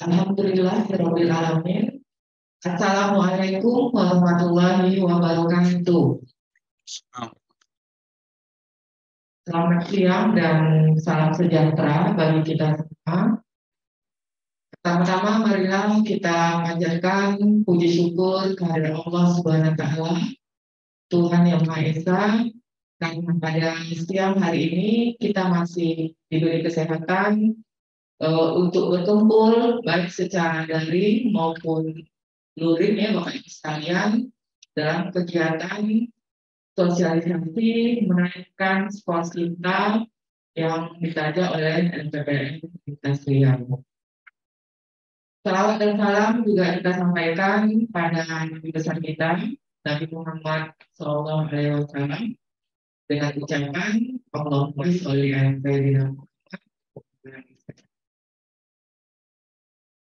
Alhamdulillah, Rabbil Alamin. Assalamualaikum warahmatullahi wabarakatuh. Selamat siang dan salam sejahtera bagi kita semua. Pertama-tama marilah kita mengajarkan puji syukur kepada Allah Subhanahu Taala, Tuhan Yang Maha Esa. Dan pada siang hari ini kita masih diberi kesehatan uh, untuk berkumpul baik secara daring maupun luring ya Bapak Ibu sekalian dalam kegiatan sosialisasi menaikkan skor kita yang ditaja oleh NPPN Industrial. Salawat dan salam juga kita sampaikan pada Nabi besar kita, Nabi Muhammad Sallallahu Alaihi Wasallam dengan ucapan Allahumma sholli ala sayyidina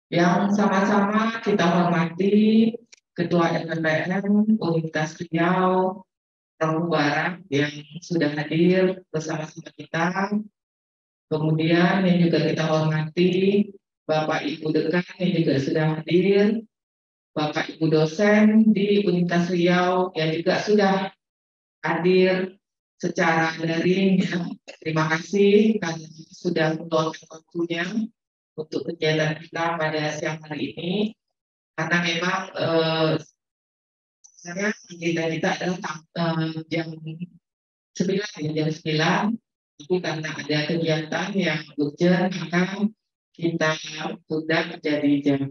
yang sama-sama kita hormati Ketua LPPR Universitas Riau, Romo Barat yang sudah hadir bersama-sama kita. Kemudian yang juga kita hormati Bapak Ibu dekan yang juga sudah hadir, Bapak Ibu dosen di Universitas Riau yang juga sudah hadir secara daring. Terima kasih karena sudah meluangkan waktunya untuk kegiatan kita pada siang hari ini karena memang eh, saya agenda kita adalah uh, jam 9 ya, jam 9 itu karena ada kegiatan yang urgent maka kita tunda menjadi jam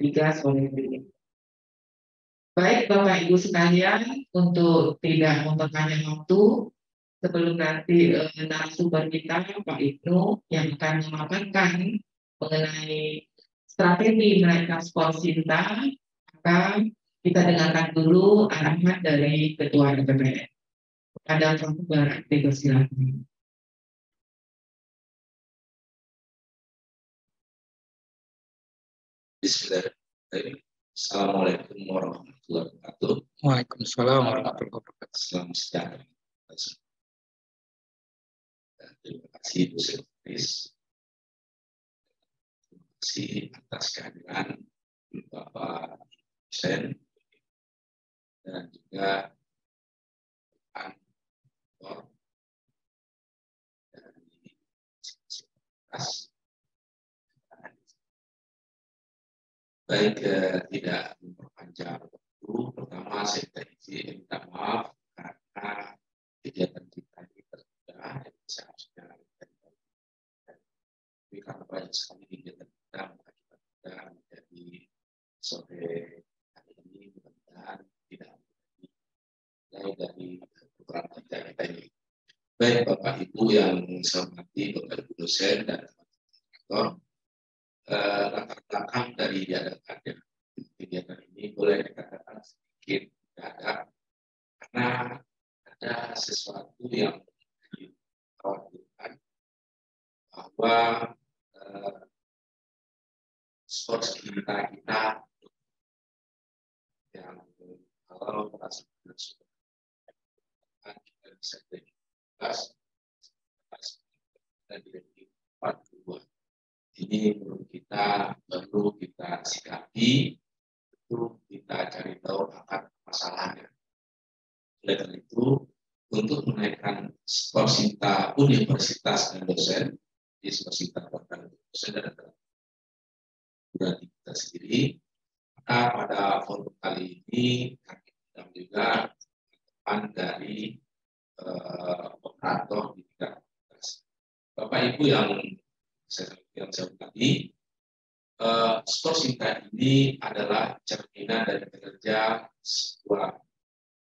3 sore ini. Baik Bapak Ibu sekalian, untuk tidak memperpanjang waktu, sebelum nanti eh, narasumber kita Pak Ibnu yang akan memaparkan mengenai strategi mereka skor Sinta, maka kita dengarkan dulu arahan dari Ketua DPPN. Ada kabar dipersilakan. Bismillahirrahmanirrahim. Assalamualaikum warahmatullahi wabarakatuh. Waalaikumsalam warahmatullahi wabarakatuh. Salam sejahtera. Terima kasih, Bu Sekretaris kasih atas kehadiran Bapak Sen dan juga Antor dari Baik, eh, tidak memperpanjang yang saya hormati Bapak Ibu dosen dan ini kami undang juga depan dari uh, operator di bidang Bapak Ibu yang saya yang saya tadi, uh, eh, store singkat ini adalah cerminan dari kerja sebuah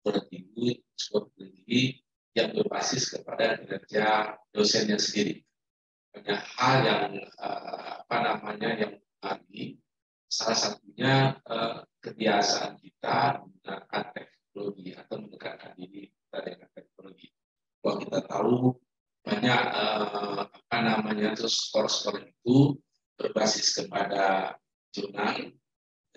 pertinggi, sebuah pertinggi yang berbasis kepada kerja dosennya sendiri. Banyak hal yang uh, apa namanya yang mempengaruhi salah satunya eh, kebiasaan kita menggunakan teknologi atau mendekatkan diri kita dengan teknologi. Bahwa kita tahu banyak eh, apa namanya itu skor-skor itu berbasis kepada jurnal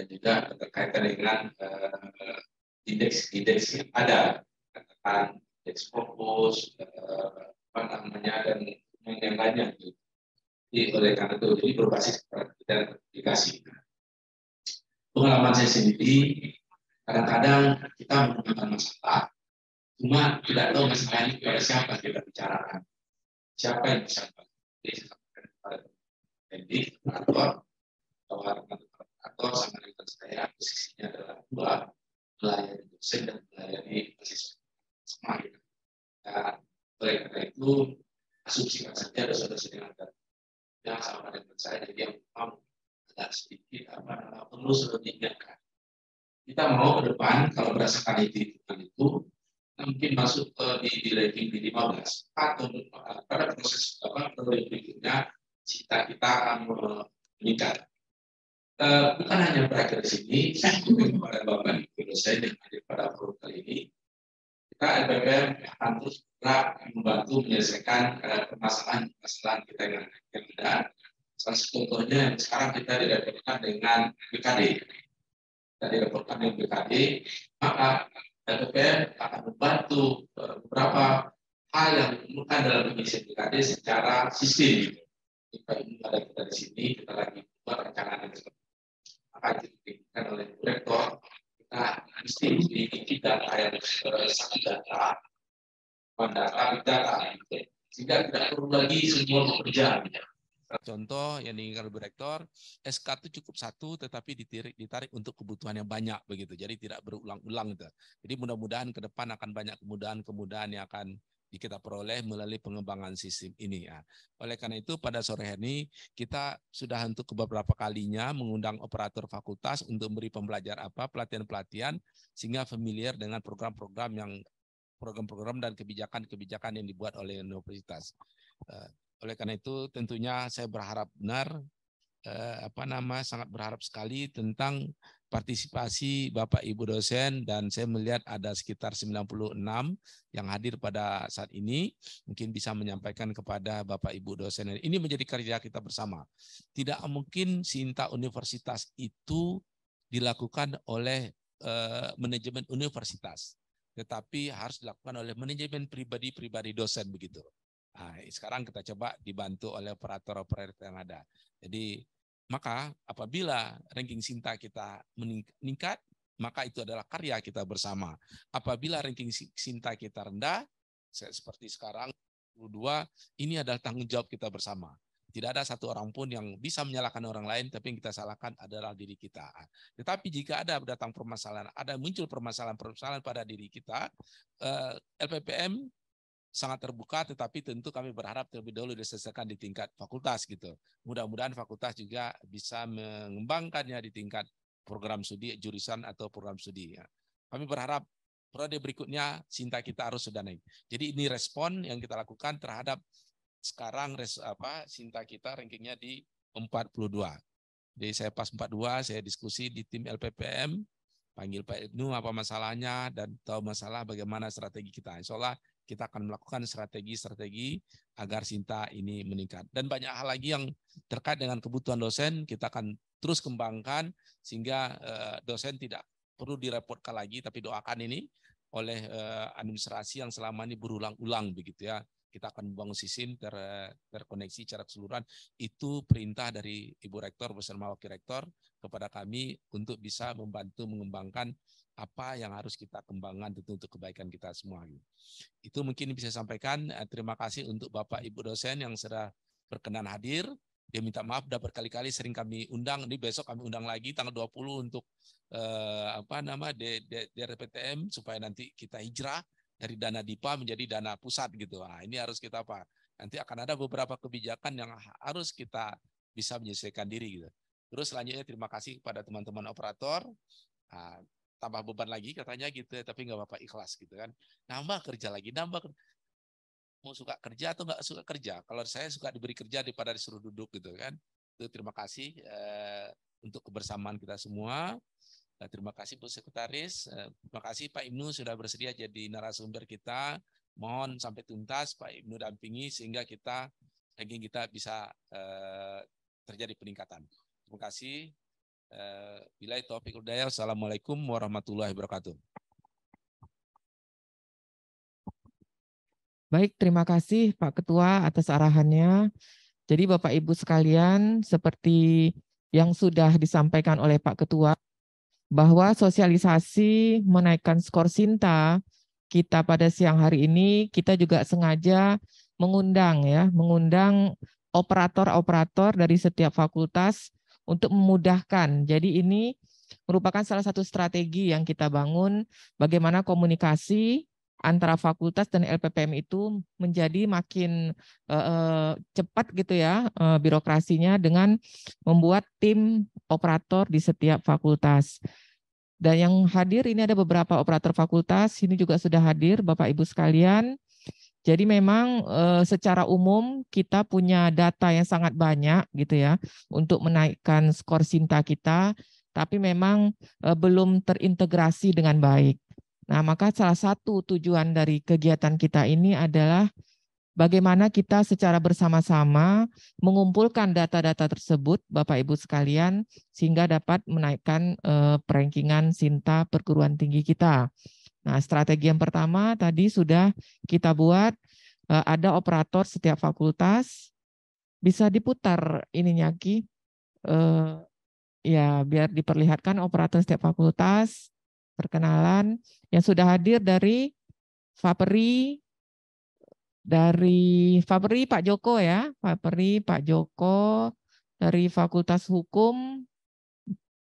dan juga berkaitan dengan eh, indeks-indeks yang ada, katakan indeks propos, eh, apa namanya dan yang lainnya. Gitu. Jadi oleh karena itu jadi berbasis pada aplikasi pengalaman saya sendiri, kadang-kadang kita menggunakan masalah, cuma tidak tahu masalah ini kepada siapa kita bicarakan. Siapa yang bisa Jadi, kantor, atau atau sama dengan saya, posisinya adalah dua, melayani dosen dan melayani mahasiswa. Sama ya. Dan oleh karena itu, asumsi saja dosen-dosen yang ada yang sama dengan saya, jadi yang mampu agak sedikit apa perlu ditingkatkan. Kita mau ke depan kalau berdasarkan itu itu mungkin masuk ke di, di ranking di 15 atau pada proses apa berikutnya cita kita akan meningkat. E, bukan hanya berakhir di sini, saya kepada Bapak Ibu dosen yang hadir pada forum kali ini, kita LPPM akan terus membantu menyelesaikan permasalahan-permasalahan kita yang ada salah satu contohnya yang sekarang kita didapatkan dengan BKD kita dilaporkan dengan BKD maka LPPR akan membantu eh, beberapa hal yang diperlukan dalam pengisian BKD secara sistem kita ini ada kita di sini kita lagi buat rencana dan maka diberikan oleh rektor kita mesti memiliki data yang eh, satu data data data sehingga tidak perlu lagi semua bekerja Contoh yang diinginkan oleh Rektor, SK itu cukup satu tetapi ditarik, ditarik untuk kebutuhan yang banyak begitu. Jadi tidak berulang-ulang itu. Jadi mudah-mudahan ke depan akan banyak kemudahan-kemudahan yang akan kita peroleh melalui pengembangan sistem ini ya. Oleh karena itu pada sore hari ini kita sudah untuk beberapa kalinya mengundang operator fakultas untuk memberi pembelajar apa pelatihan-pelatihan sehingga familiar dengan program-program yang program-program dan kebijakan-kebijakan yang dibuat oleh universitas. Eh, oleh karena itu tentunya saya berharap benar eh, apa nama sangat berharap sekali tentang partisipasi Bapak Ibu dosen dan saya melihat ada sekitar 96 yang hadir pada saat ini mungkin bisa menyampaikan kepada Bapak Ibu dosen ini menjadi kerja kita bersama. Tidak mungkin Sinta Universitas itu dilakukan oleh eh, manajemen universitas tetapi harus dilakukan oleh manajemen pribadi-pribadi dosen begitu. Nah, sekarang kita coba dibantu oleh operator-operator yang ada. Jadi maka apabila ranking Sinta kita meningkat, maka itu adalah karya kita bersama. Apabila ranking Sinta kita rendah, seperti sekarang 22, ini adalah tanggung jawab kita bersama. Tidak ada satu orang pun yang bisa menyalahkan orang lain, tapi yang kita salahkan adalah diri kita. Tetapi jika ada datang permasalahan, ada muncul permasalahan-permasalahan pada diri kita, eh, LPPM sangat terbuka, tetapi tentu kami berharap terlebih dahulu diselesaikan di tingkat fakultas gitu. Mudah-mudahan fakultas juga bisa mengembangkannya di tingkat program studi jurusan atau program studi. Ya. Kami berharap periode berikutnya cinta kita harus sudah naik. Jadi ini respon yang kita lakukan terhadap sekarang res, apa cinta kita rankingnya di 42. Jadi saya pas 42 saya diskusi di tim LPPM panggil Pak Ibnu apa masalahnya dan tahu masalah bagaimana strategi kita. Insya Allah kita akan melakukan strategi-strategi agar Sinta ini meningkat. Dan banyak hal lagi yang terkait dengan kebutuhan dosen, kita akan terus kembangkan sehingga eh, dosen tidak perlu direpotkan lagi, tapi doakan ini oleh eh, administrasi yang selama ini berulang-ulang begitu ya. Kita akan membangun sistem ter, terkoneksi secara keseluruhan. Itu perintah dari Ibu Rektor bersama Wakil Rektor kepada kami untuk bisa membantu mengembangkan apa yang harus kita kembangkan tentu untuk kebaikan kita semua. Gitu. Itu mungkin bisa sampaikan. Eh, terima kasih untuk Bapak Ibu dosen yang sudah berkenan hadir. Dia minta maaf sudah berkali-kali sering kami undang. Ini besok kami undang lagi tanggal 20 untuk eh, apa nama DRPTM supaya nanti kita hijrah dari dana DIPA menjadi dana pusat gitu. Nah, ini harus kita apa? Nanti akan ada beberapa kebijakan yang harus kita bisa menyesuaikan diri gitu. Terus selanjutnya terima kasih kepada teman-teman operator. Nah, tambah beban lagi katanya gitu ya, tapi nggak apa-apa ikhlas gitu kan nambah kerja lagi nambah mau suka kerja atau nggak suka kerja kalau saya suka diberi kerja daripada disuruh duduk gitu kan itu terima kasih eh, untuk kebersamaan kita semua nah, terima kasih Bu Sekretaris eh, terima kasih Pak Ibnu sudah bersedia jadi narasumber kita mohon sampai tuntas Pak Ibnu dampingi sehingga kita ranking kita bisa eh, terjadi peningkatan terima kasih Eh, bila udah ya, Assalamualaikum warahmatullahi wabarakatuh. Baik, terima kasih Pak Ketua atas arahannya. Jadi Bapak Ibu sekalian, seperti yang sudah disampaikan oleh Pak Ketua, bahwa sosialisasi menaikkan skor Sinta kita pada siang hari ini, kita juga sengaja mengundang ya, mengundang operator-operator dari setiap fakultas untuk memudahkan. Jadi ini merupakan salah satu strategi yang kita bangun bagaimana komunikasi antara fakultas dan LPPM itu menjadi makin uh, cepat gitu ya uh, birokrasinya dengan membuat tim operator di setiap fakultas. Dan yang hadir ini ada beberapa operator fakultas, ini juga sudah hadir Bapak Ibu sekalian. Jadi memang eh, secara umum kita punya data yang sangat banyak gitu ya untuk menaikkan skor Sinta kita, tapi memang eh, belum terintegrasi dengan baik. Nah, maka salah satu tujuan dari kegiatan kita ini adalah bagaimana kita secara bersama-sama mengumpulkan data-data tersebut, Bapak Ibu sekalian, sehingga dapat menaikkan uh, eh, perengkingan Sinta perguruan tinggi kita. Nah, strategi yang pertama tadi sudah kita buat eh, ada operator setiap fakultas bisa diputar ininya Ki eh, ya biar diperlihatkan operator setiap fakultas perkenalan yang sudah hadir dari Faperi dari Faperi Pak Joko ya Faperi Pak Joko dari Fakultas Hukum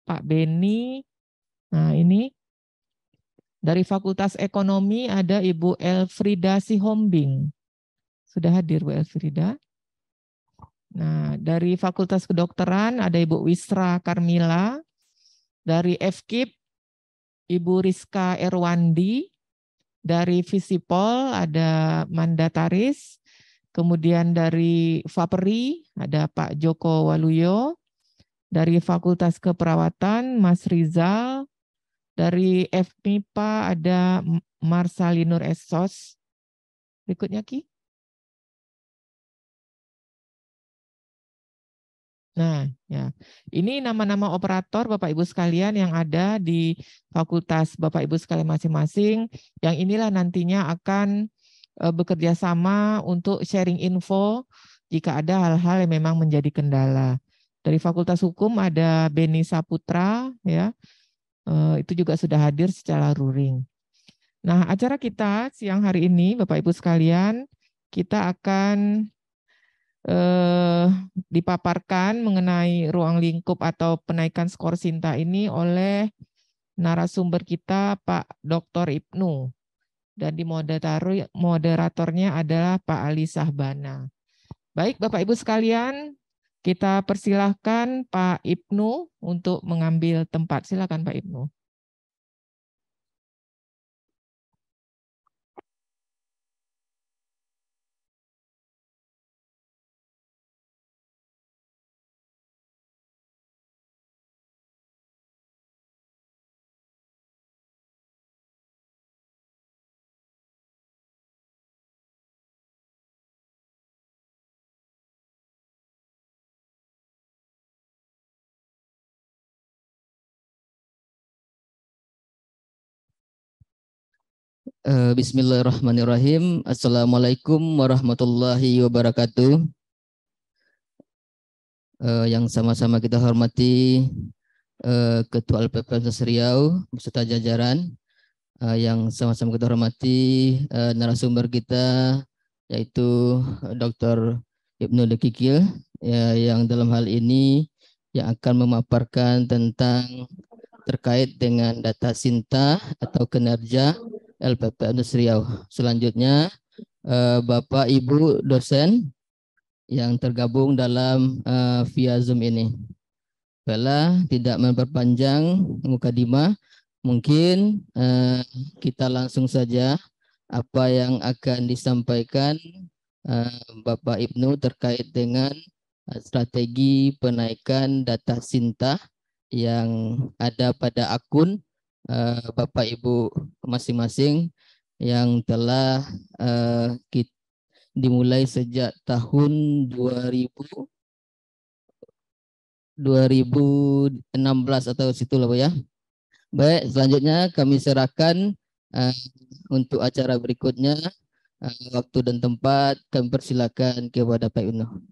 Pak Beni nah ini dari Fakultas Ekonomi ada Ibu Elfrida Sihombing. Sudah hadir Bu Elfrida. Nah, dari Fakultas Kedokteran ada Ibu Wisra Karmila. Dari FKIP Ibu Rizka Erwandi. Dari Visipol ada Mandataris. Kemudian dari Faperi ada Pak Joko Waluyo. Dari Fakultas Keperawatan Mas Rizal dari FMIPA ada Marsalinur Esos. Berikutnya Ki. Nah, ya. Ini nama-nama operator Bapak Ibu sekalian yang ada di fakultas Bapak Ibu sekalian masing-masing yang inilah nantinya akan eh, bekerja sama untuk sharing info jika ada hal-hal yang memang menjadi kendala. Dari Fakultas Hukum ada Beni Saputra ya. Eh, itu juga sudah hadir secara ruring. Nah, acara kita siang hari ini, Bapak Ibu sekalian, kita akan eh, dipaparkan mengenai ruang lingkup atau penaikan skor Sinta ini oleh narasumber kita Pak Dr. Ibnu dan di moderatornya adalah Pak Ali Sahbana. Baik Bapak Ibu sekalian, kita persilahkan Pak Ibnu untuk mengambil tempat. Silakan Pak Ibnu. Eh, bismillahirrahmanirrahim. Assalamualaikum warahmatullahi wabarakatuh. Eh, yang sama-sama kita hormati eh, Ketua LPP Riau beserta jajaran. Yang sama-sama kita hormati narasumber kita yaitu Dr. Ibnu Dekikil ya, yang dalam hal ini yang akan memaparkan tentang terkait dengan data Sinta atau kinerja LPP Anus Selanjutnya eh, Bapak Ibu dosen yang tergabung dalam eh, via Zoom ini. Bella tidak memperpanjang Muka Dima, mungkin eh, kita langsung saja apa yang akan disampaikan Bapak Ibnu terkait dengan strategi penaikan data Sinta yang ada pada akun uh, Bapak Ibu masing-masing yang telah uh, eh, kita, dimulai sejak tahun 2000 2016 atau situ lah ya. Baik, selanjutnya kami serahkan uh, untuk acara berikutnya uh, waktu dan tempat kami persilakan kepada Pak Uno.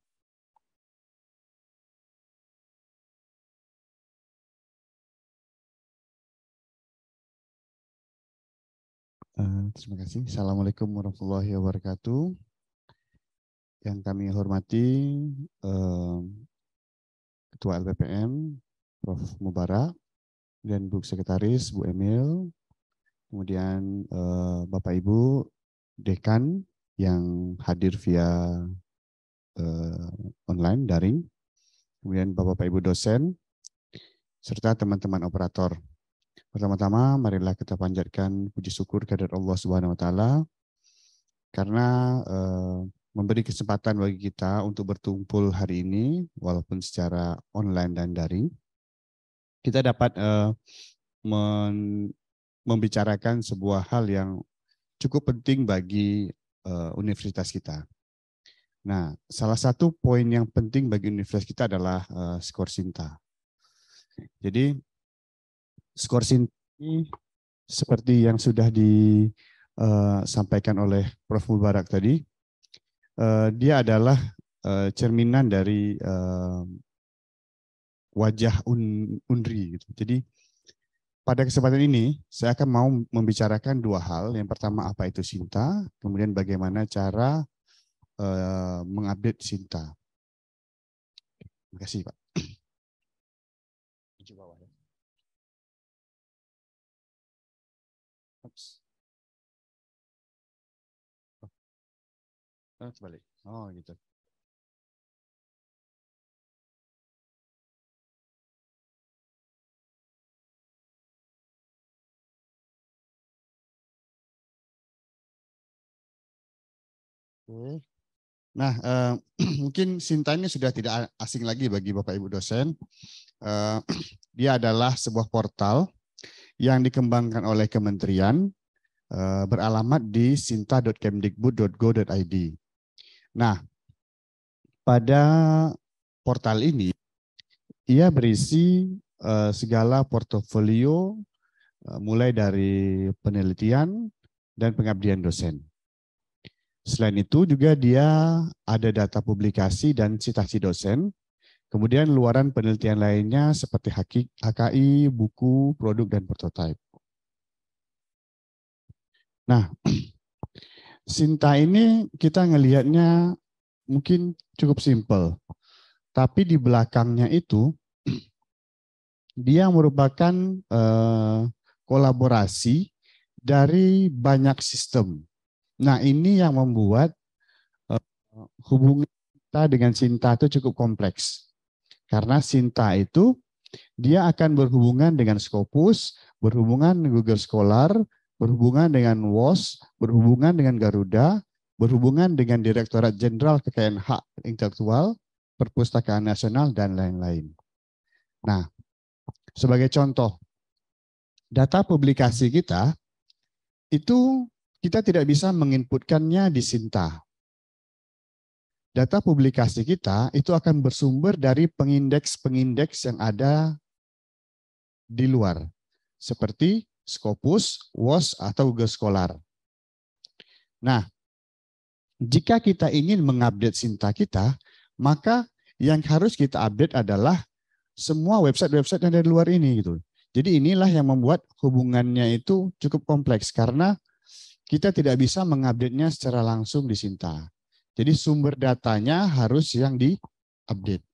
terima kasih. Assalamualaikum warahmatullahi wabarakatuh. Yang kami hormati eh, Ketua LPPM, Prof. Mubarak, dan Bu Sekretaris, Bu Emil, kemudian eh, Bapak Ibu Dekan yang hadir via eh, online daring, kemudian bapak Ibu dosen, serta teman-teman operator. Pertama-tama marilah kita panjatkan puji syukur kehadirat Allah Subhanahu wa taala karena uh, memberi kesempatan bagi kita untuk bertumpul hari ini walaupun secara online dan daring. Kita dapat uh, membicarakan sebuah hal yang cukup penting bagi uh, universitas kita. Nah, salah satu poin yang penting bagi universitas kita adalah uh, skor Sinta. Jadi skor sinti seperti yang sudah disampaikan eh, oleh Prof. Mubarak tadi, eh, dia adalah eh, cerminan dari wajah UNRI. Gitu. Jadi pada kesempatan ini saya akan mau membicarakan dua hal. Yang pertama apa itu Sinta, kemudian bagaimana cara mengupdate Sinta. Terima kasih Pak. Oh, Oh, gitu. Nah, eh, mungkin Sinta ini sudah tidak asing lagi bagi Bapak Ibu dosen. Eh, dia adalah sebuah portal yang dikembangkan oleh kementerian eh, beralamat di sinta.kemdikbud.go.id. Nah, pada portal ini ia berisi uh, segala portofolio uh, mulai dari penelitian dan pengabdian dosen. Selain itu juga dia ada data publikasi dan citasi dosen, kemudian luaran penelitian lainnya seperti HKI, buku, produk, dan prototipe. Nah, Sinta ini kita ngelihatnya mungkin cukup simpel. Tapi di belakangnya itu dia merupakan eh, kolaborasi dari banyak sistem. Nah, ini yang membuat eh, hubungan kita dengan Sinta itu cukup kompleks. Karena Sinta itu dia akan berhubungan dengan Scopus, berhubungan dengan Google Scholar, berhubungan dengan WOS, berhubungan dengan Garuda, berhubungan dengan Direktorat Jenderal Kekayaan Hak Intelektual, Perpustakaan Nasional, dan lain-lain. Nah, sebagai contoh, data publikasi kita itu kita tidak bisa menginputkannya di Sinta. Data publikasi kita itu akan bersumber dari pengindeks-pengindeks yang ada di luar, seperti Scopus, WOS, atau Google Scholar. Nah, jika kita ingin mengupdate Sinta kita, maka yang harus kita update adalah semua website-website yang dari luar ini gitu. Jadi inilah yang membuat hubungannya itu cukup kompleks karena kita tidak bisa mengupdate-nya secara langsung di Sinta. Jadi sumber datanya harus yang di-update.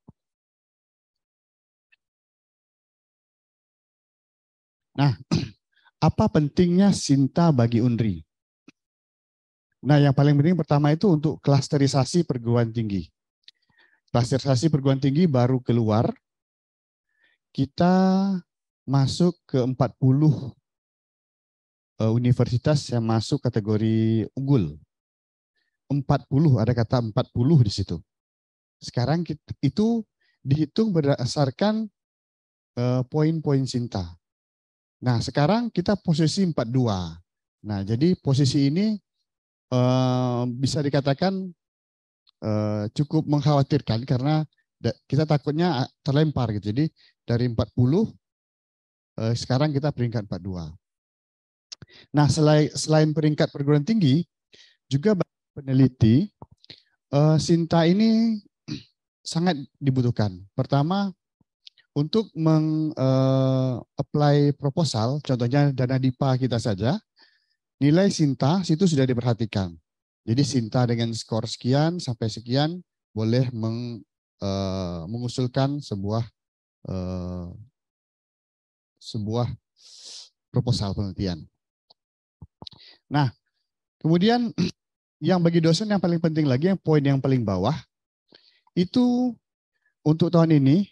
Nah, apa pentingnya Sinta bagi Undri? Nah, yang paling penting pertama itu untuk klasterisasi perguruan tinggi. Klasterisasi perguruan tinggi baru keluar. Kita masuk ke 40 eh, universitas yang masuk kategori unggul. 40, ada kata 40 di situ. Sekarang itu dihitung berdasarkan eh, poin-poin Sinta. Nah, sekarang kita posisi 42. Nah, jadi posisi ini eh, bisa dikatakan eh, cukup mengkhawatirkan karena kita takutnya terlempar gitu. Jadi dari 40 eh, sekarang kita peringkat 42. Nah, selain, selain peringkat perguruan tinggi, juga peneliti eh, Sinta ini sangat dibutuhkan. Pertama, untuk meng-apply eh, proposal, contohnya dana DIPA kita saja, nilai Sinta situ sudah diperhatikan. Jadi Sinta dengan skor sekian sampai sekian boleh meng, uh, mengusulkan sebuah uh, sebuah proposal penelitian. Nah, kemudian yang bagi dosen yang paling penting lagi, yang poin yang paling bawah, itu untuk tahun ini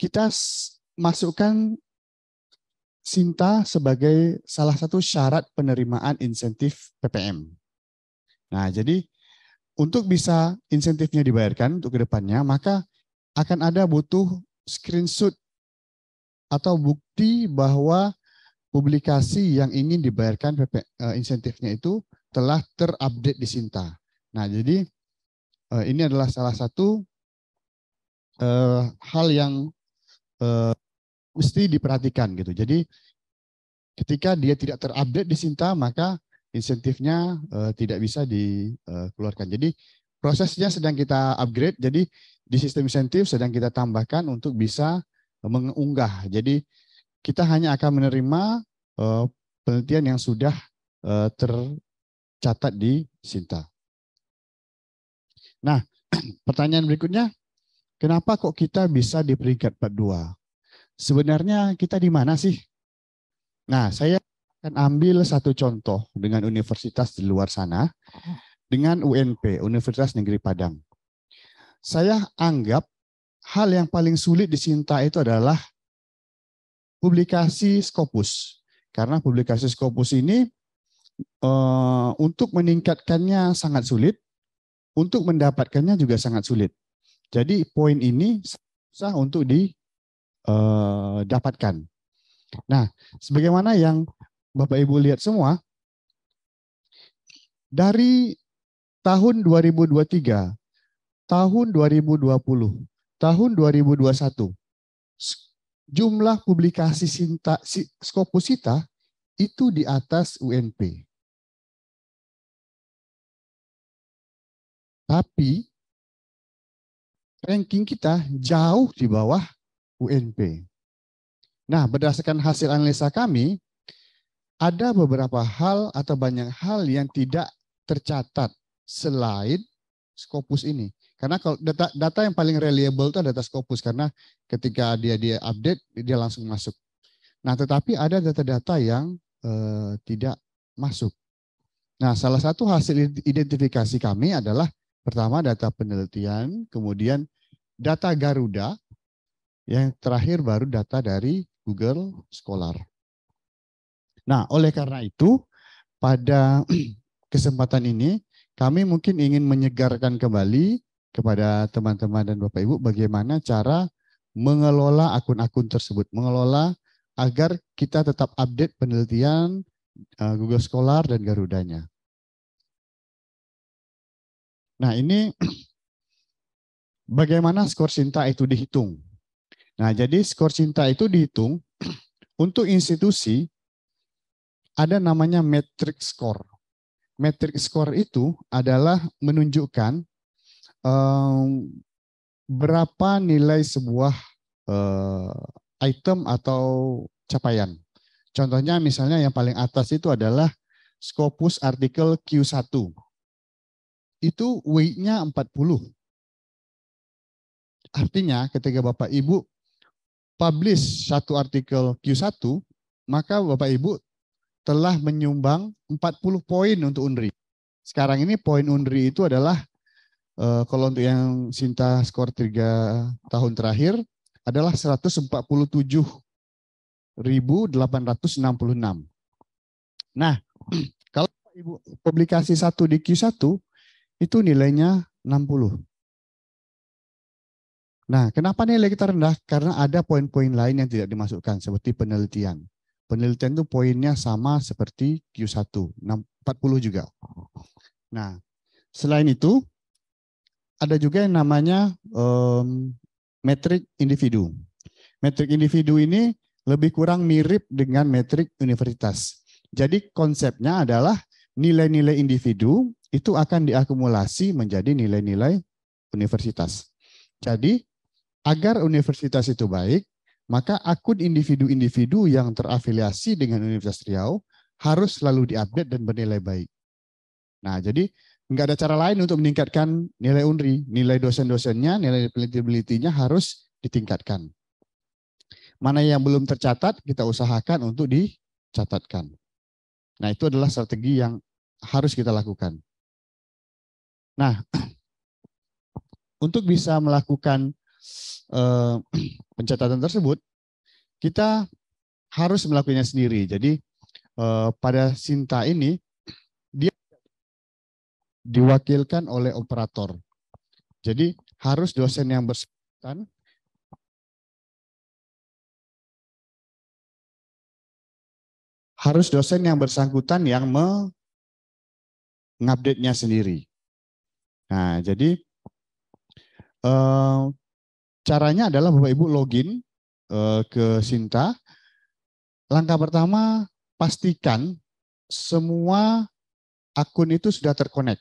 kita masukkan Sinta sebagai salah satu syarat penerimaan insentif PPM. Nah, jadi untuk bisa insentifnya dibayarkan untuk kedepannya, maka akan ada butuh screenshot atau bukti bahwa publikasi yang ingin dibayarkan eh, insentifnya itu telah terupdate di Sinta. Nah, jadi eh, ini adalah salah satu eh, hal yang Eh, mesti diperhatikan gitu. Jadi ketika dia tidak terupdate di Sinta maka insentifnya uh, tidak bisa dikeluarkan. Eh, Jadi prosesnya sedang kita upgrade. Jadi di sistem insentif sedang kita tambahkan untuk bisa mengunggah. Jadi kita hanya akan menerima uh, penelitian yang sudah uh, tercatat di Sinta. Nah, pertanyaan berikutnya Kenapa kok kita bisa di peringkat 42? Sebenarnya kita di mana sih? Nah, saya akan ambil satu contoh dengan universitas di luar sana, dengan UNP, Universitas Negeri Padang. Saya anggap hal yang paling sulit disinta itu adalah publikasi Scopus. Karena publikasi Scopus ini e, untuk meningkatkannya sangat sulit, untuk mendapatkannya juga sangat sulit. Jadi poin ini susah untuk didapatkan. Eh, nah, sebagaimana yang Bapak Ibu lihat semua, dari tahun 2023, tahun 2020, tahun 2021, jumlah publikasi Sinta, itu di atas UNP. Tapi ranking kita jauh di bawah UNP. Nah, berdasarkan hasil analisa kami, ada beberapa hal atau banyak hal yang tidak tercatat selain Scopus ini. Karena kalau data, data yang paling reliable itu data Scopus karena ketika dia dia update dia langsung masuk. Nah, tetapi ada data-data yang eh, tidak masuk. Nah, salah satu hasil identifikasi kami adalah pertama data penelitian, kemudian data Garuda, yang terakhir baru data dari Google Scholar. Nah, oleh karena itu, pada kesempatan ini kami mungkin ingin menyegarkan kembali kepada teman-teman dan Bapak Ibu bagaimana cara mengelola akun-akun tersebut, mengelola agar kita tetap update penelitian eh, Google Scholar dan Garudanya. Nah, ini bagaimana skor cinta itu dihitung. Nah, jadi skor cinta itu dihitung untuk institusi ada namanya metric score. Metric score itu adalah menunjukkan um, berapa nilai sebuah uh, item atau capaian. Contohnya misalnya yang paling atas itu adalah Scopus artikel Q1. Itu weight-nya 40. Artinya ketika Bapak Ibu publish satu artikel Q1, maka Bapak Ibu telah menyumbang 40 poin untuk UNRI. Sekarang ini poin UNRI itu adalah eh, kalau untuk yang Sinta skor tiga tahun terakhir adalah 147.866. Nah, kalau Ibu publikasi satu di Q1 itu nilainya 60. Nah, kenapa nilai kita rendah? Karena ada poin-poin lain yang tidak dimasukkan, seperti penelitian. Penelitian itu poinnya sama seperti Q1, 40 juga. Nah, selain itu, ada juga yang namanya um, metrik individu. Metrik individu ini lebih kurang mirip dengan metrik universitas. Jadi konsepnya adalah nilai-nilai individu itu akan diakumulasi menjadi nilai-nilai universitas. Jadi Agar universitas itu baik, maka akun individu-individu yang terafiliasi dengan Universitas Riau harus selalu diupdate dan bernilai baik. Nah, jadi nggak ada cara lain untuk meningkatkan nilai UNRI. Nilai dosen-dosennya, nilai penelitian-penelitiannya harus ditingkatkan. Mana yang belum tercatat, kita usahakan untuk dicatatkan. Nah, itu adalah strategi yang harus kita lakukan. Nah, untuk bisa melakukan Eh, pencatatan tersebut, kita harus melakukannya sendiri. Jadi eh, pada Sinta ini dia diwakilkan oleh operator. Jadi harus dosen yang bersangkutan harus dosen yang bersangkutan yang mengupdate-nya sendiri. Nah, jadi eh, Caranya adalah Bapak Ibu login eh, ke Sinta. Langkah pertama, pastikan semua akun itu sudah terkonek.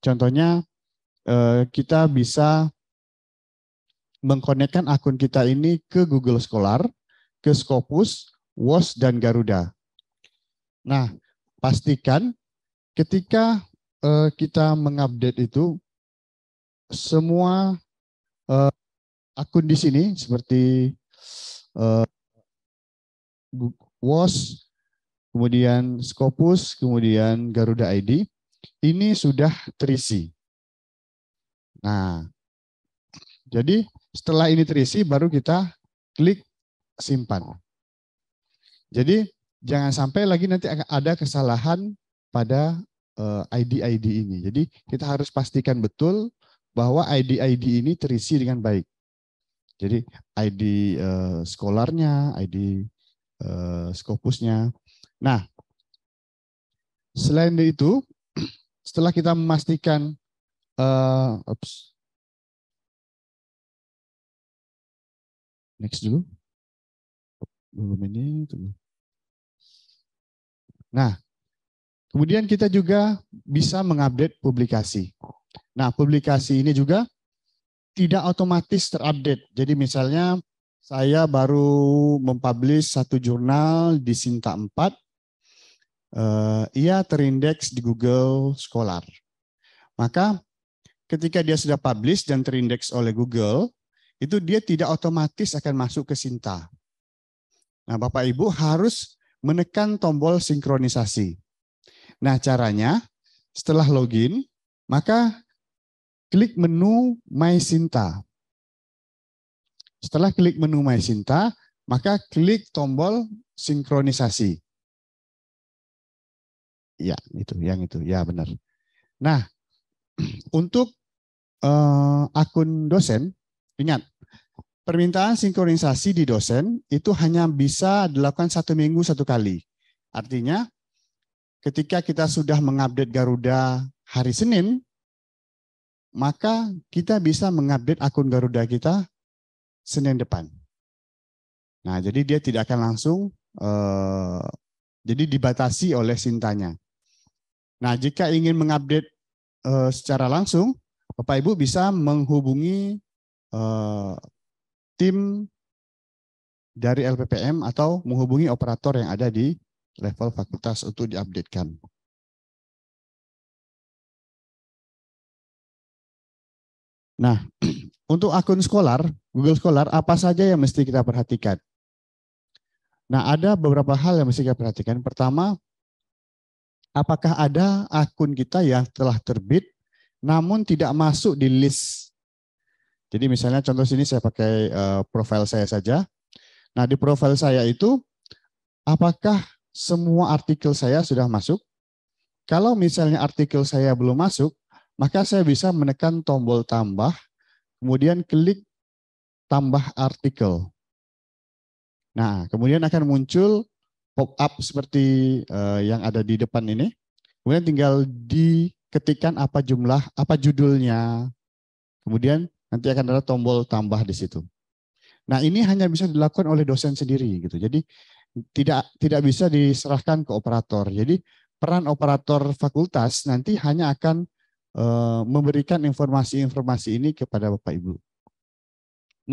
Contohnya, eh, kita bisa mengkonekkan akun kita ini ke Google Scholar, ke Scopus, WOS, dan Garuda. Nah, pastikan ketika eh, kita mengupdate itu, semua akun di sini seperti uh, WOS, kemudian Scopus, kemudian Garuda ID, ini sudah terisi. Nah, jadi setelah ini terisi baru kita klik simpan. Jadi jangan sampai lagi nanti ada kesalahan pada eh, ID-ID ini. Jadi kita harus pastikan betul bahwa ID-ID ini terisi dengan baik. Jadi ID uh, eh, skolarnya, ID uh, eh, skopusnya. Nah, selain itu, setelah kita memastikan uh, eh, ups, next dulu, belum ini, tunggu. Nah, kemudian kita juga bisa mengupdate publikasi. Nah, publikasi ini juga tidak otomatis terupdate. Jadi misalnya saya baru mempublish satu jurnal di Sinta 4, uh, eh, ia terindeks di Google Scholar. Maka ketika dia sudah publish dan terindeks oleh Google, itu dia tidak otomatis akan masuk ke Sinta. Nah, Bapak Ibu harus menekan tombol sinkronisasi. Nah, caranya setelah login, maka klik menu My Sinta. Setelah klik menu My Sinta, maka klik tombol sinkronisasi. Ya, itu, yang itu. Ya, benar. Nah, untuk uh, akun dosen, ingat, permintaan sinkronisasi di dosen itu hanya bisa dilakukan satu minggu satu kali. Artinya, ketika kita sudah mengupdate Garuda hari Senin, maka kita bisa mengupdate akun Garuda kita Senin depan. Nah, jadi dia tidak akan langsung eh, jadi dibatasi oleh sintanya. Nah, jika ingin mengupdate eh, secara langsung, Bapak Ibu bisa menghubungi eh, tim dari LPPM atau menghubungi operator yang ada di level fakultas untuk diupdatekan. Nah, untuk akun Scholar, Google Scholar, apa saja yang mesti kita perhatikan? Nah, ada beberapa hal yang mesti kita perhatikan. Pertama, apakah ada akun kita yang telah terbit namun tidak masuk di list. Jadi misalnya contoh sini saya pakai uh, profil saya saja. Nah, di profil saya itu apakah semua artikel saya sudah masuk? Kalau misalnya artikel saya belum masuk, maka saya bisa menekan tombol tambah, kemudian klik tambah artikel. Nah, kemudian akan muncul pop-up seperti uh, yang ada di depan ini. Kemudian tinggal diketikkan apa jumlah, apa judulnya. Kemudian nanti akan ada tombol tambah di situ. Nah, ini hanya bisa dilakukan oleh dosen sendiri gitu. Jadi tidak tidak bisa diserahkan ke operator. Jadi peran operator fakultas nanti hanya akan Eh, memberikan informasi-informasi ini kepada Bapak Ibu.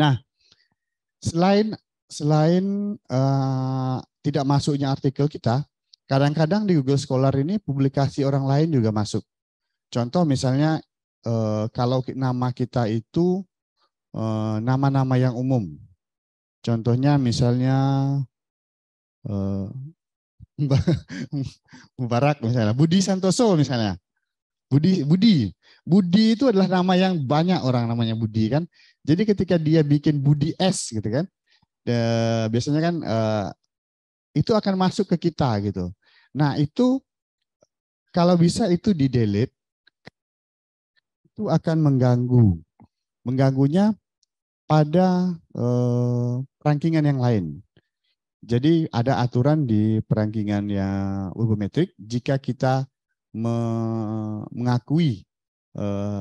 Nah, selain selain uh, tidak masuknya artikel kita, kadang-kadang di Google Scholar ini publikasi orang lain juga masuk. Contoh misalnya uh, kalau nama kita itu nama-nama uh, yang umum. Contohnya misalnya uh, Mubarak misalnya, Budi Santoso misalnya. Budi Budi Budi itu adalah nama yang banyak orang namanya Budi kan. Jadi ketika dia bikin Budi S gitu kan, de, biasanya kan e, itu akan masuk ke kita gitu. Nah itu kalau bisa itu di delete itu akan mengganggu, mengganggunya pada e, rankingan yang lain. Jadi ada aturan di perankingan yang urbometrik jika kita me mengakui eh,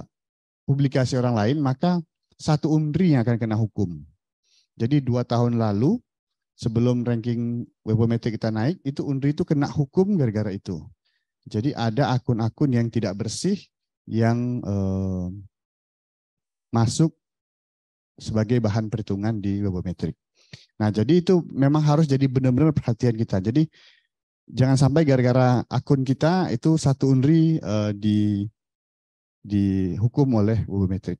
publikasi orang lain, maka satu umri yang akan kena hukum. Jadi dua tahun lalu sebelum ranking webometrik kita naik, itu umri itu kena hukum gara-gara itu. Jadi ada akun-akun yang tidak bersih yang eh, masuk sebagai bahan perhitungan di webometrik. Nah, jadi itu memang harus jadi benar-benar perhatian kita. Jadi jangan sampai gara-gara akun kita itu satu unri uh, di dihukum oleh Google Metric.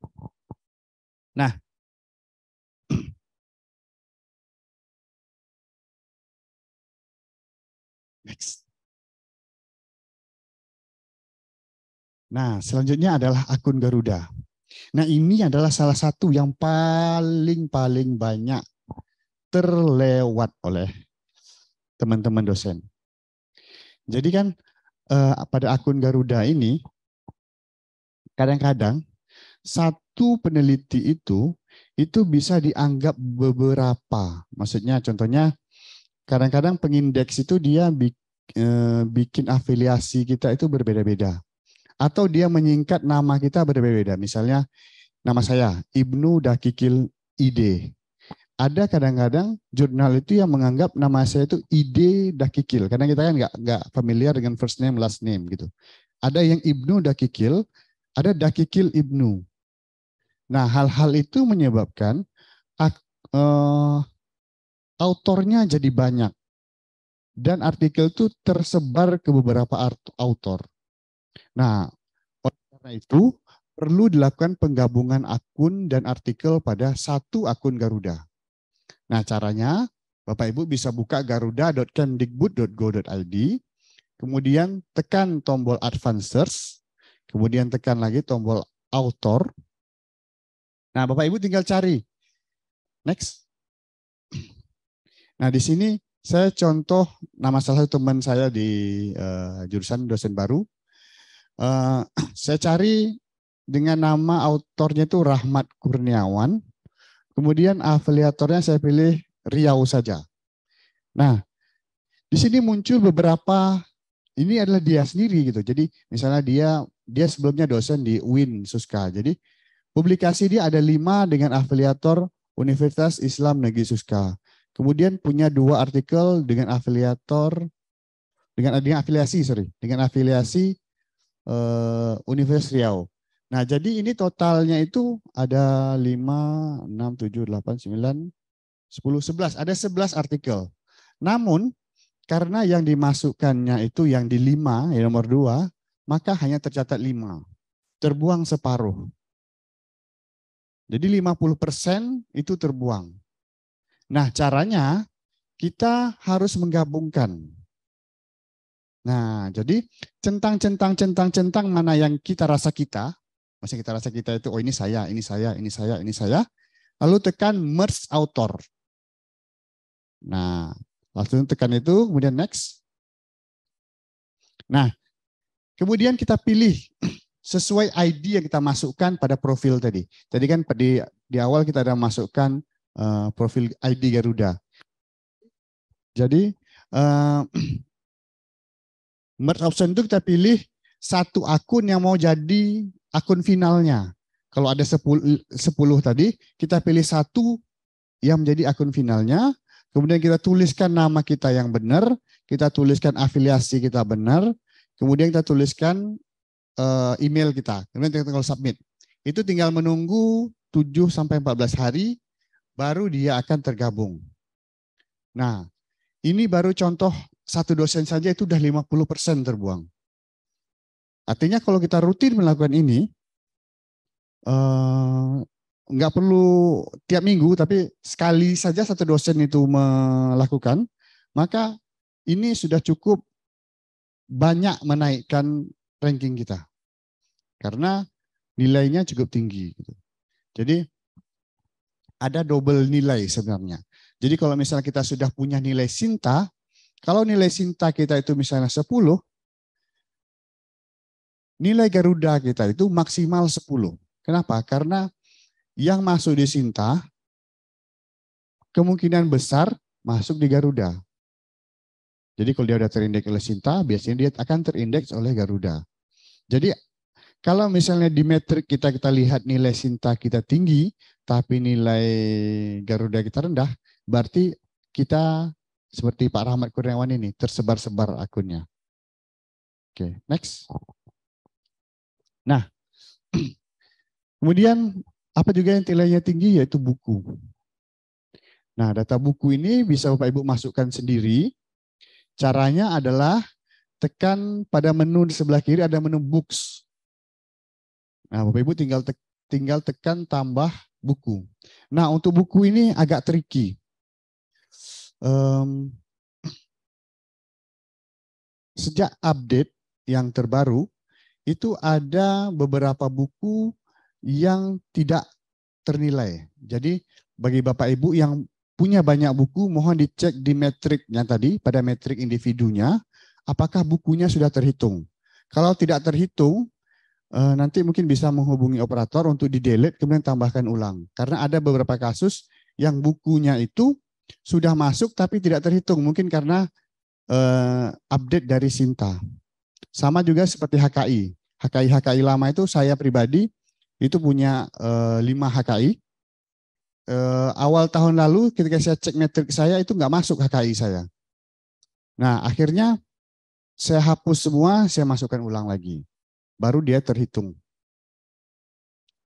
Nah, next. Nah, selanjutnya adalah akun Garuda. Nah, ini adalah salah satu yang paling-paling banyak terlewat oleh teman-teman dosen. Jadi kan eh, pada akun Garuda ini kadang-kadang satu peneliti itu itu bisa dianggap beberapa. Maksudnya contohnya kadang-kadang pengindeks itu dia eh, bikin afiliasi kita itu berbeda-beda. Atau dia menyingkat nama kita berbeda-beda. Misalnya nama saya Ibnu Dakikil Ide ada kadang-kadang jurnal itu yang menganggap nama saya itu ide dakikil karena kita kan nggak nggak familiar dengan first name last name gitu ada yang ibnu dakikil ada dakikil ibnu nah hal-hal itu menyebabkan uh, autornya jadi banyak dan artikel itu tersebar ke beberapa autor nah oleh karena itu perlu dilakukan penggabungan akun dan artikel pada satu akun Garuda Nah caranya Bapak Ibu bisa buka garuda.kemdikbud.go.id, kemudian tekan tombol advanced search, kemudian tekan lagi tombol author. Nah, Bapak Ibu tinggal cari. Next. Nah, di sini saya contoh nama salah satu teman saya di uh, jurusan dosen baru. Uh, saya cari dengan nama autornya itu Rahmat Kurniawan. Kemudian afiliatornya saya pilih Riau saja. Nah, di sini muncul beberapa ini adalah dia sendiri gitu. Jadi misalnya dia dia sebelumnya dosen di UIN Suska. Jadi publikasi dia ada lima dengan afiliator Universitas Islam Negeri Suska. Kemudian punya dua artikel dengan afiliator dengan dengan afiliasi sorry dengan afiliasi uh, Universitas Riau. Nah, jadi ini totalnya itu ada 5, 6, 7, 8, 9, 10, 11. Ada 11 artikel. Namun, karena yang dimasukkannya itu yang di 5, yang nomor 2, maka hanya tercatat 5. Terbuang separuh. Jadi 50% persen itu terbuang. Nah, caranya kita harus menggabungkan. Nah, jadi centang-centang-centang-centang mana yang kita rasa kita, masih kita rasa kita itu, oh ini saya, ini saya, ini saya, ini saya. Lalu tekan merge author. Nah, langsung tekan itu, kemudian next. Nah, kemudian kita pilih sesuai ID yang kita masukkan pada profil tadi. Tadi kan di, di awal kita ada masukkan uh, profil ID Garuda. Jadi uh, merge option itu kita pilih satu akun yang mau jadi akun finalnya. Kalau ada 10, tadi, kita pilih satu yang menjadi akun finalnya, kemudian kita tuliskan nama kita yang benar, kita tuliskan afiliasi kita benar, kemudian kita tuliskan uh, email kita, kemudian kita tinggal submit. Itu tinggal menunggu 7 sampai 14 hari baru dia akan tergabung. Nah, ini baru contoh satu dosen saja itu udah 50% terbuang. Artinya kalau kita rutin melakukan ini, uh, nggak perlu tiap minggu, tapi sekali saja satu dosen itu melakukan, maka ini sudah cukup banyak menaikkan ranking kita. Karena nilainya cukup tinggi. Gitu. Jadi ada double nilai sebenarnya. Jadi kalau misalnya kita sudah punya nilai Sinta, kalau nilai Sinta kita itu misalnya 10, Nilai Garuda kita itu maksimal 10. Kenapa? Karena yang masuk di Sinta kemungkinan besar masuk di Garuda. Jadi kalau dia sudah terindeks oleh Sinta, biasanya dia akan terindeks oleh Garuda. Jadi kalau misalnya di metrik kita kita lihat nilai Sinta kita tinggi, tapi nilai Garuda kita rendah, berarti kita seperti Pak Rahmat Kurniawan ini tersebar-sebar akunnya. Oke, okay, next. Nah, kemudian apa juga yang nilainya tinggi yaitu buku. Nah, data buku ini bisa Bapak Ibu masukkan sendiri. Caranya adalah tekan pada menu di sebelah kiri ada menu books. Nah, Bapak Ibu tinggal te tinggal tekan tambah buku. Nah, untuk buku ini agak tricky. Um, sejak update yang terbaru, itu ada beberapa buku yang tidak ternilai. Jadi bagi Bapak Ibu yang punya banyak buku, mohon dicek di metriknya tadi, pada metrik individunya, apakah bukunya sudah terhitung. Kalau tidak terhitung, eh, nanti mungkin bisa menghubungi operator untuk di-delete, kemudian tambahkan ulang. Karena ada beberapa kasus yang bukunya itu sudah masuk tapi tidak terhitung. Mungkin karena eh, update dari Sinta. Sama juga seperti HKI. HKI HKI lama itu saya pribadi itu punya eh, lima HKI. Eh, awal tahun lalu ketika saya cek metrik saya itu nggak masuk HKI saya. Nah akhirnya saya hapus semua, saya masukkan ulang lagi. Baru dia terhitung.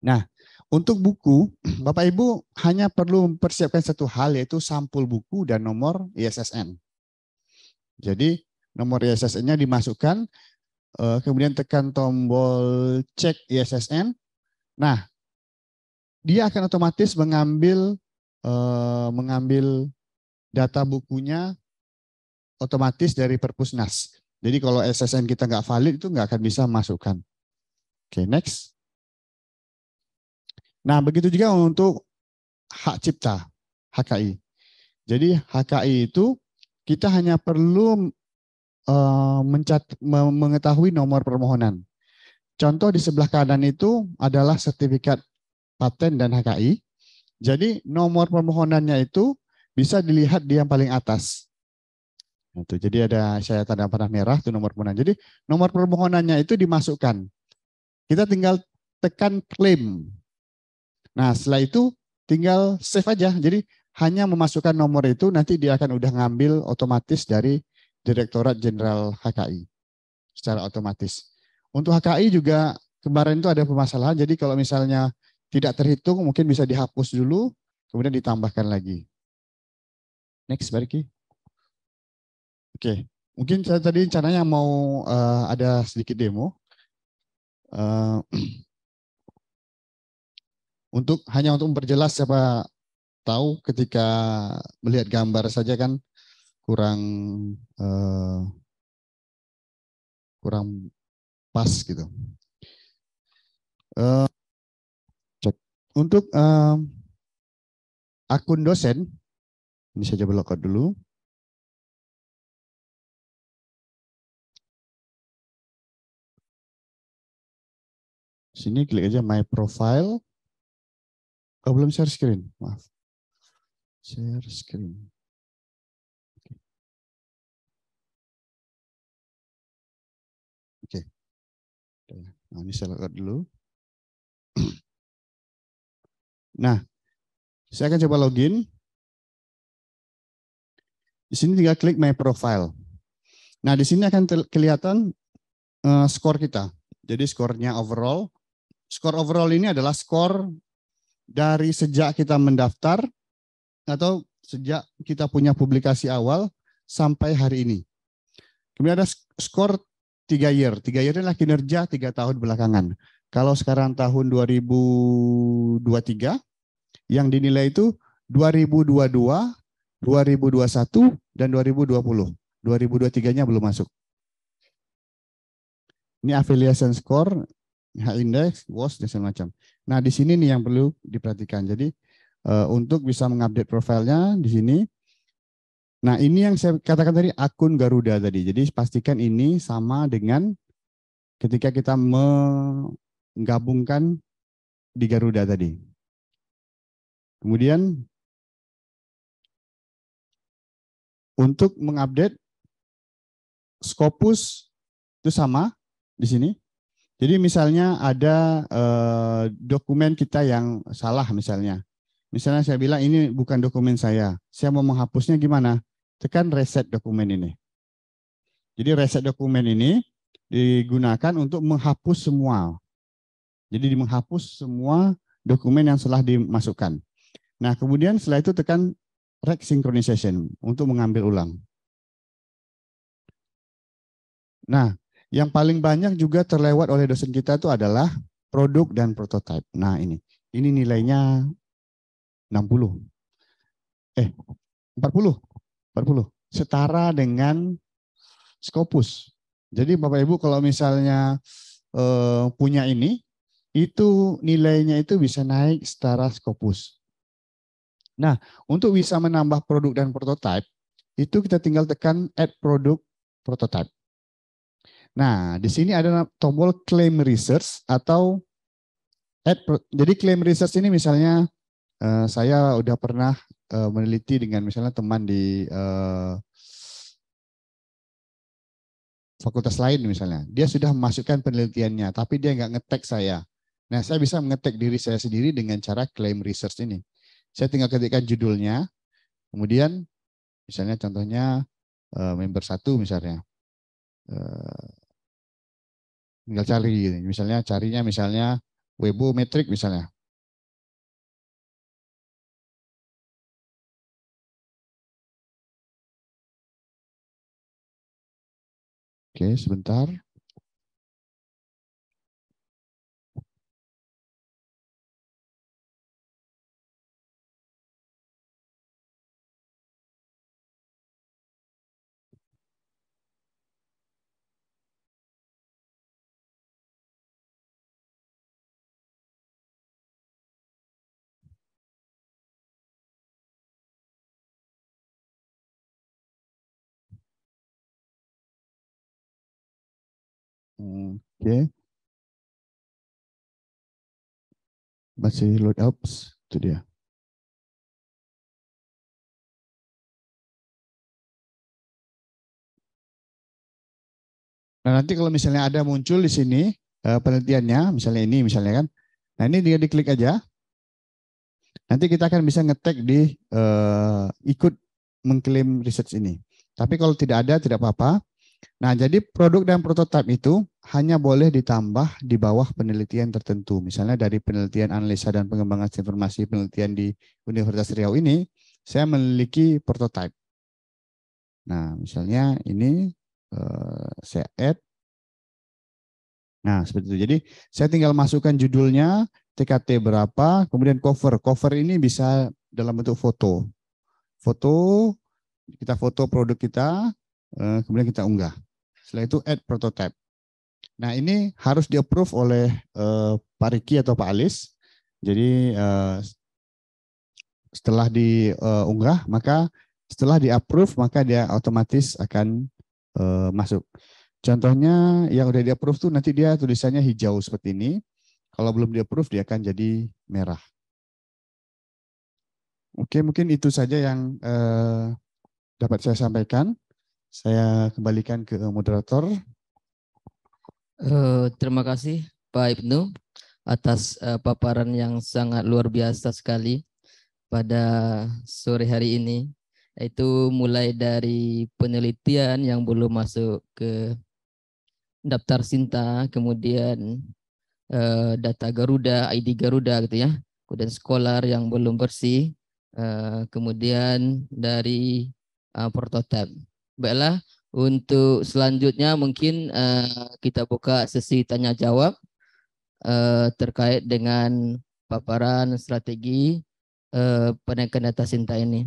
Nah, untuk buku, Bapak Ibu hanya perlu mempersiapkan satu hal yaitu sampul buku dan nomor ISSN. Jadi nomor ISSN-nya dimasukkan Eh, kemudian tekan tombol cek ISSN. Nah, dia akan otomatis mengambil eh, mengambil data bukunya otomatis dari Perpusnas. Jadi kalau SSN kita nggak valid itu nggak akan bisa masukkan. Oke, okay, next. Nah, begitu juga untuk hak cipta, HKI. Jadi HKI itu kita hanya perlu Eh, mencat, mengetahui nomor permohonan. Contoh di sebelah kanan itu adalah sertifikat paten dan HKI. Jadi nomor permohonannya itu bisa dilihat di yang paling atas. Itu. Jadi ada saya tanda panah merah itu nomor permohonan. Jadi nomor permohonannya itu dimasukkan. Kita tinggal tekan claim. Nah, setelah itu tinggal save aja. Jadi hanya memasukkan nomor itu nanti dia akan udah ngambil otomatis dari Direktorat Jenderal HKI secara otomatis. Untuk HKI juga kemarin itu ada permasalahan, jadi kalau misalnya tidak terhitung mungkin bisa dihapus dulu, kemudian ditambahkan lagi. Next, Bariki. Oke, okay. mungkin saya tadi rencananya mau uh, ada sedikit demo. Uh, untuk hanya untuk memperjelas siapa tahu ketika melihat gambar saja kan kurang uh, kurang pas gitu. Uh, cek untuk uh, akun dosen ini saja blok dulu. Sini klik aja my profile. Oh, belum share screen, maaf. Share screen. Nah, ini saya lihat dulu. Nah, saya akan coba login. Di sini tinggal klik My Profile. Nah, di sini akan kelihatan uh, skor kita. Jadi skornya overall. Skor overall ini adalah skor dari sejak kita mendaftar atau sejak kita punya publikasi awal sampai hari ini. Kemudian ada skor tiga year. Tiga year adalah kinerja tiga tahun belakangan. Kalau sekarang tahun 2023, yang dinilai itu 2022, 2021, dan 2020. 2023-nya belum masuk. Ini affiliation score, H-index, WOS, dan semacam. Nah, di sini nih yang perlu diperhatikan. Jadi, eh, untuk bisa mengupdate profilnya di sini, Nah, ini yang saya katakan tadi akun Garuda tadi. Jadi pastikan ini sama dengan ketika kita menggabungkan di Garuda tadi. Kemudian untuk mengupdate Scopus itu sama di sini. Jadi misalnya ada eh, dokumen kita yang salah misalnya. Misalnya saya bilang ini bukan dokumen saya. Saya mau menghapusnya gimana? Tekan reset dokumen ini. Jadi reset dokumen ini digunakan untuk menghapus semua. Jadi menghapus semua dokumen yang telah dimasukkan. Nah, kemudian setelah itu tekan rec synchronization untuk mengambil ulang. Nah, yang paling banyak juga terlewat oleh dosen kita itu adalah produk dan prototipe. Nah, ini. Ini nilainya 60. Eh, 40. 40. Setara dengan Scopus. Jadi Bapak Ibu kalau misalnya eh, punya ini, itu nilainya itu bisa naik setara Scopus. Nah, untuk bisa menambah produk dan prototipe itu kita tinggal tekan add product prototype. Nah, di sini ada tombol claim research atau add. Jadi claim research ini misalnya eh, saya udah pernah uh, meneliti dengan misalnya teman di uh, fakultas lain misalnya. Dia sudah memasukkan penelitiannya, tapi dia nggak ngetek saya. Nah, saya bisa mengetek diri saya sendiri dengan cara claim research ini. Saya tinggal ketikkan judulnya, kemudian misalnya contohnya uh, member satu misalnya. Uh, tinggal cari, misalnya carinya misalnya webometric misalnya. Oke, sebentar. Okay. Masih load up itu dia. Nah, nanti kalau misalnya ada muncul di sini eh, penelitiannya, misalnya ini misalnya kan. Nah, ini dia diklik aja. Nanti kita akan bisa ngetek di uh, ikut mengklaim research ini. Tapi kalau tidak ada tidak apa-apa. Nah, jadi produk dan prototipe itu hanya boleh ditambah di bawah penelitian tertentu. Misalnya dari penelitian analisa dan pengembangan informasi penelitian di Universitas Riau ini, saya memiliki prototipe. Nah, misalnya ini eh, saya add. Nah, seperti itu. Jadi, saya tinggal masukkan judulnya, TKT berapa, kemudian cover. Cover ini bisa dalam bentuk foto. Foto, kita foto produk kita, Eh, kemudian kita unggah. Setelah itu add prototype. Nah ini harus di-approve oleh uh, Pak Riki atau Pak Alis. Jadi uh, setelah diunggah, uh, maka setelah di-approve, maka dia otomatis akan uh, masuk. Contohnya yang udah di-approve tuh nanti dia tulisannya hijau seperti ini. Kalau belum di-approve, dia akan jadi merah. Oke, mungkin itu saja yang uh, dapat saya sampaikan. Saya kembalikan ke moderator. Uh, terima kasih Pak Ibnu atas uh, paparan yang sangat luar biasa sekali pada sore hari ini. Itu mulai dari penelitian yang belum masuk ke daftar Sinta, kemudian uh, data Garuda, ID Garuda gitu ya, kemudian sekolah yang belum bersih, uh, kemudian dari uh, prototipe. Baiklah, untuk selanjutnya mungkin uh, kita buka sesi tanya jawab uh, terkait dengan paparan strategi uh, penaikan data Sinta ini.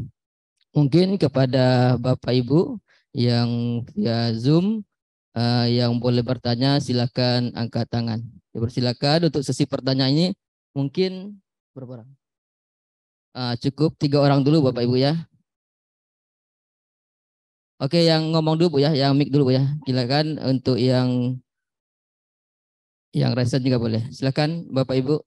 Mungkin kepada Bapak Ibu yang via Zoom uh, yang boleh bertanya silakan angkat tangan. Silakan untuk sesi pertanyaan ini mungkin berapa orang? Uh, cukup tiga orang dulu Bapak Ibu ya. Oke, yang ngomong dulu Bu ya, yang mic dulu Bu ya. Silakan untuk yang yang resen juga boleh. Silakan Bapak Ibu.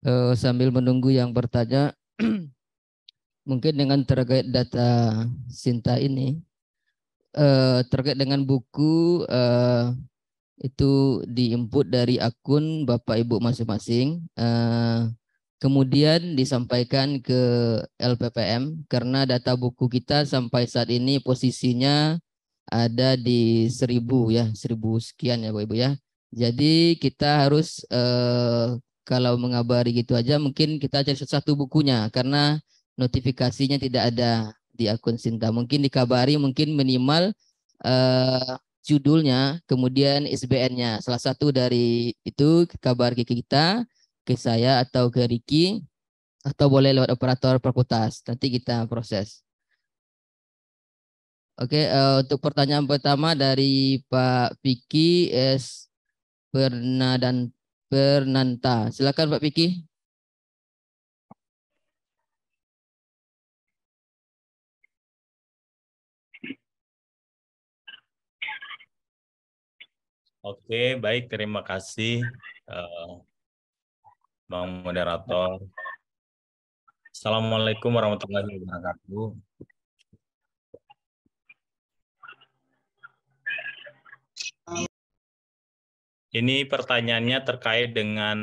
Uh, sambil menunggu yang bertanya mungkin dengan terkait data Sinta ini eh, terkait dengan buku eh, itu diinput dari akun Bapak Ibu masing-masing eh, kemudian disampaikan ke LPPM karena data buku kita sampai saat ini posisinya ada di seribu ya seribu sekian ya Bapak Ibu ya jadi kita harus eh, kalau mengabari gitu aja mungkin kita cari satu bukunya karena notifikasinya tidak ada di akun Sinta. Mungkin dikabari mungkin minimal uh, judulnya, kemudian ISBN-nya. Salah satu dari itu kabar ke kita, ke saya atau ke Riki, atau boleh lewat operator perkutas. Nanti kita proses. Oke, uh, untuk pertanyaan pertama dari Pak Vicky S. Pernadan Pernanta. Silakan Pak Vicky, Oke, baik. Terima kasih, uh, Bang Moderator. Assalamualaikum warahmatullahi wabarakatuh. Ini pertanyaannya terkait dengan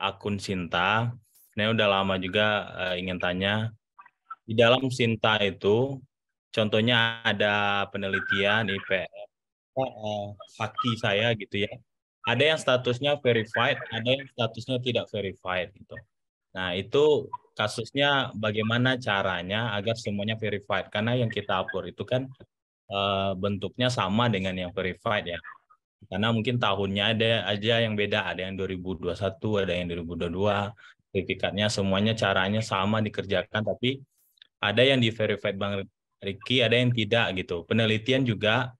akun Sinta. Ini udah lama juga uh, ingin tanya. Di dalam Sinta itu, contohnya ada penelitian IPM uh, saya gitu ya. Ada yang statusnya verified, ada yang statusnya tidak verified gitu. Nah, itu kasusnya bagaimana caranya agar semuanya verified karena yang kita upload itu kan uh, bentuknya sama dengan yang verified ya. Karena mungkin tahunnya ada aja yang beda, ada yang 2021, ada yang 2022. Sertifikatnya semuanya caranya sama dikerjakan tapi ada yang diverified verified Bang Riki, ada yang tidak gitu. Penelitian juga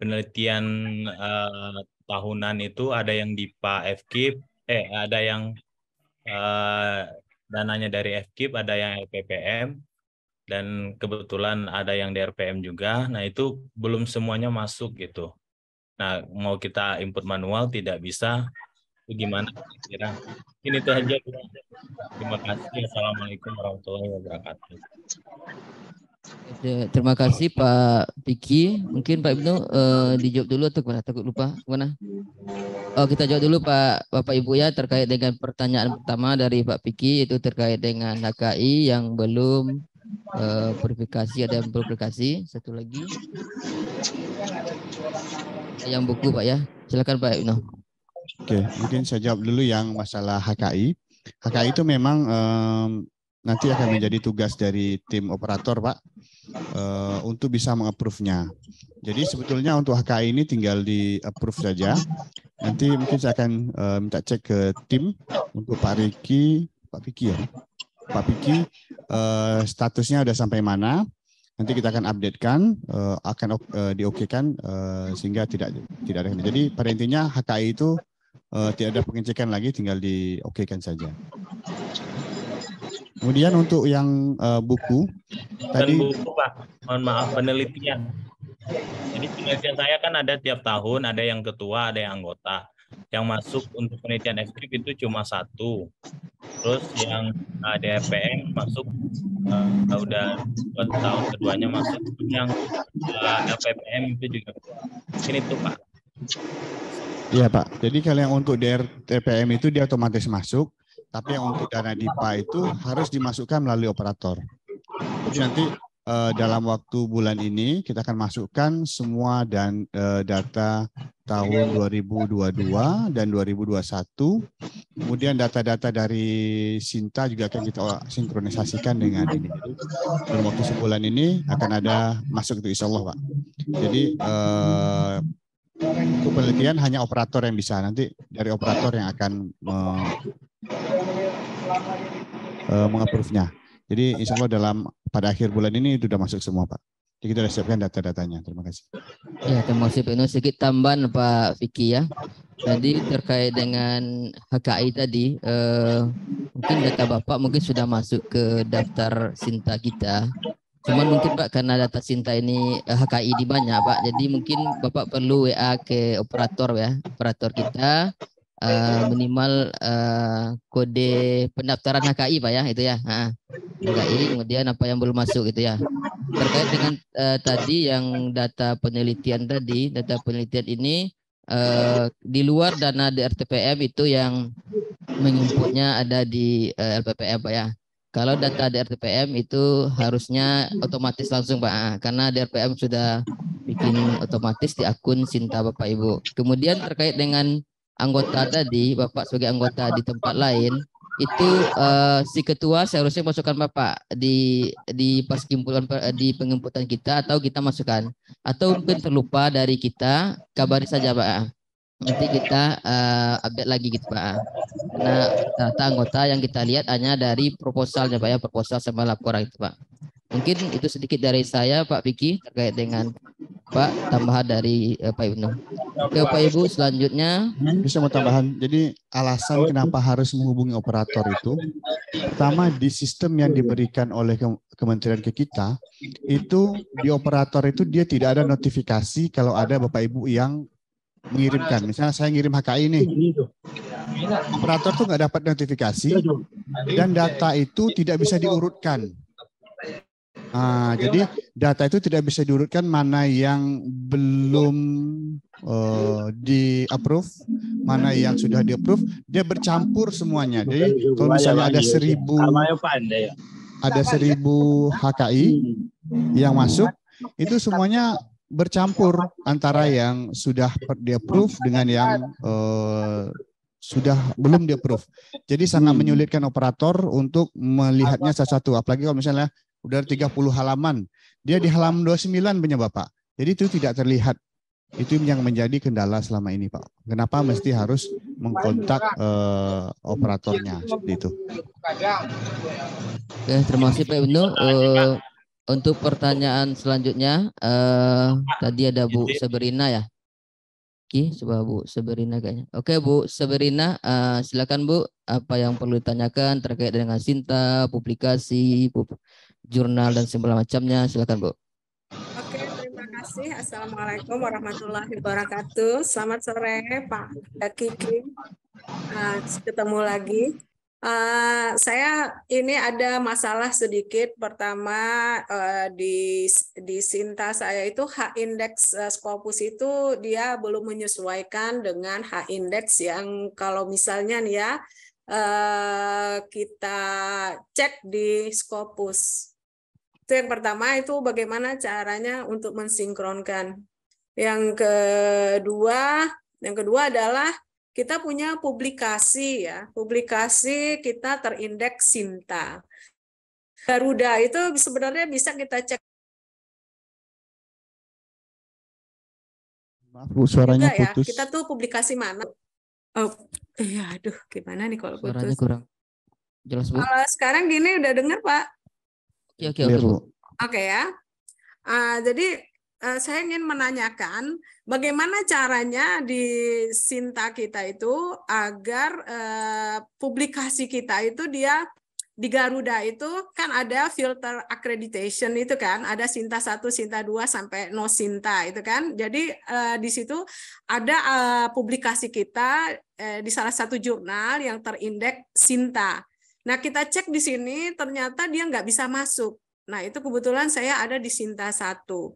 penelitian uh, tahunan itu ada yang di Pak FKIP, eh ada yang uh, dananya dari FKIP, ada yang LPPM, dan kebetulan ada yang di juga. Nah itu belum semuanya masuk gitu. Nah mau kita input manual tidak bisa. Itu gimana kira? Ini itu aja. Terima kasih. Assalamualaikum warahmatullahi wabarakatuh terima kasih Pak Piki. Mungkin Pak Ibnu uh, dijawab dulu atau kemana? Takut lupa mana? Oh, kita jawab dulu Pak Bapak Ibu ya terkait dengan pertanyaan pertama dari Pak Piki itu terkait dengan HKI yang belum eh, verifikasi ada yang verifikasi satu lagi yang buku Pak ya. Silakan Pak Ibnu. Oke, mungkin saya jawab dulu yang masalah HKI. HKI itu memang um, nanti akan menjadi tugas dari tim operator Pak eh, untuk bisa mengapprove-nya. Jadi sebetulnya untuk HKI ini tinggal di approve saja. Nanti mungkin saya akan eh, minta cek ke tim untuk Pak Riki, Pak Piki ya. Pak Piki eh, statusnya sudah sampai mana? Nanti kita akan updatekan, uh, akan uh, diokekan uh, sehingga tidak tidak ada. Jadi pada intinya HKI itu tidak ada pengecekan lagi, tinggal diokekan saja. Kemudian untuk yang uh, buku Bukan tadi buku Pak, mohon maaf penelitian. Jadi penelitian saya kan ada tiap tahun, ada yang ketua, ada yang anggota. Yang masuk untuk penelitian ekstrim itu cuma satu. Terus yang ADPM eh, masuk uh, udah dua tahun keduanya masuk. Yang uh, itu juga ini tuh Pak. Iya Pak. Jadi kalau yang untuk DRTPM itu dia otomatis masuk. Tapi yang untuk dana DIPA itu harus dimasukkan melalui operator. Jadi nanti uh, dalam waktu bulan ini kita akan masukkan semua dan uh, data tahun 2022 dan 2021. Kemudian data-data dari Sinta juga akan kita sinkronisasikan dengan ini. Dalam waktu sebulan ini akan ada masuk itu insyaallah, Pak. Jadi eh, penelitian hanya operator yang bisa. Nanti dari operator yang akan eh, uh, eh, mengaprove Jadi insya Allah dalam pada akhir bulan ini sudah masuk semua Pak. Jadi kita sudah siapkan data-datanya. Terima kasih. Ya, terima kasih Pak Sedikit tambahan Pak Vicky ya. Tadi terkait dengan HKI tadi, eh, mungkin data Bapak mungkin sudah masuk ke daftar Sinta kita. Cuman mungkin Pak karena data Sinta ini HKI eh, di banyak Pak, jadi mungkin Bapak perlu WA ke operator ya, operator kita uh, minimal uh, kode pendaftaran HKI Pak ya itu ya. Ha, HKI kemudian apa yang belum masuk itu ya. Terkait dengan uh, tadi yang data penelitian tadi, data penelitian ini uh, di luar dana DRTPM itu yang menginputnya ada di uh, LPPM Pak ya. Kalau data DRTPM itu harusnya otomatis langsung Pak karena DRPM sudah bikin otomatis di akun Sinta Bapak Ibu. Kemudian terkait dengan anggota tadi, Bapak sebagai anggota di tempat lain, itu uh, si ketua seharusnya masukkan Bapak di di pas kumpulan eh, di pengumpulan kita atau kita masukkan atau mungkin terlupa dari kita, kabari saja Pak. Nanti kita uh, update lagi gitu Pak. Nah, data anggota yang kita lihat hanya dari proposalnya Pak ya, proposal sama laporan itu Pak. Mungkin itu sedikit dari saya Pak Vicky terkait dengan Pak tambahan dari uh, Pak Ibnu. Oke Pak Ibu selanjutnya. Hmm? Bisa mau tambahan. Jadi alasan kenapa harus menghubungi operator itu, pertama di sistem yang diberikan oleh ke kementerian ke kita, itu di operator itu dia tidak ada notifikasi kalau ada Bapak Ibu yang mengirimkan. Misalnya saya ngirim HKI ini, operator tuh nggak dapat notifikasi dan data itu tidak bisa diurutkan Ah, jadi data itu tidak bisa diurutkan mana yang belum uh, di approve, mana yang sudah di approve, dia bercampur semuanya. Jadi kalau misalnya ada ya. seribu ya. ada seribu HKI hmm. yang masuk, itu semuanya bercampur antara ya. yang sudah di approve dengan yang uh, sudah belum di approve. Jadi sangat hmm. menyulitkan operator untuk melihatnya satu-satu. Apalagi kalau misalnya udah 30 halaman. Dia di halaman 29 punya Bapak. Jadi itu tidak terlihat. Itu yang menjadi kendala selama ini, Pak. Kenapa mesti harus mengkontak uh, operatornya seperti itu? Ya, terima kasih Pak Ibnu. Uh, eh, untuk pertanyaan selanjutnya, uh, tadi ada Bu Sabrina ya. Oke, coba Bu Sabrina kayaknya. Oke Bu Sabrina, uh, silakan Bu. Apa yang perlu ditanyakan terkait dengan Sinta, publikasi, publikasi jurnal dan segala macamnya. Silakan Bu. Oke, terima kasih. Assalamualaikum warahmatullahi wabarakatuh. Selamat sore Pak Kiki. Nah, ketemu lagi. Uh, saya ini ada masalah sedikit. Pertama uh, di di Sinta saya itu H indeks uh, eh, Scopus itu dia belum menyesuaikan dengan H indeks yang kalau misalnya nih ya uh, kita cek di Scopus. Itu yang pertama itu bagaimana caranya untuk mensinkronkan. Yang kedua, yang kedua adalah kita punya publikasi ya, publikasi kita terindeks Sinta. Garuda itu sebenarnya bisa kita cek. Maaf Bu, suaranya juga, ya, putus. Ya. Kita tuh publikasi mana? Oh, iya aduh, gimana nih kalau suaranya putus? kurang jelas Bu. Uh, sekarang gini udah dengar Pak? Oke, oke, iya, oke. Oke ya. Uh, jadi uh, saya ingin menanyakan bagaimana caranya di Sinta kita itu agar uh, publikasi kita itu dia di Garuda itu kan ada filter accreditation itu kan, ada Sinta 1, Sinta 2 sampai no Sinta itu kan. Jadi uh, di situ ada uh, publikasi kita uh, di salah satu jurnal yang terindeks Sinta. Nah, kita cek di sini ternyata dia nggak bisa masuk. Nah, itu kebetulan saya ada di Sinta satu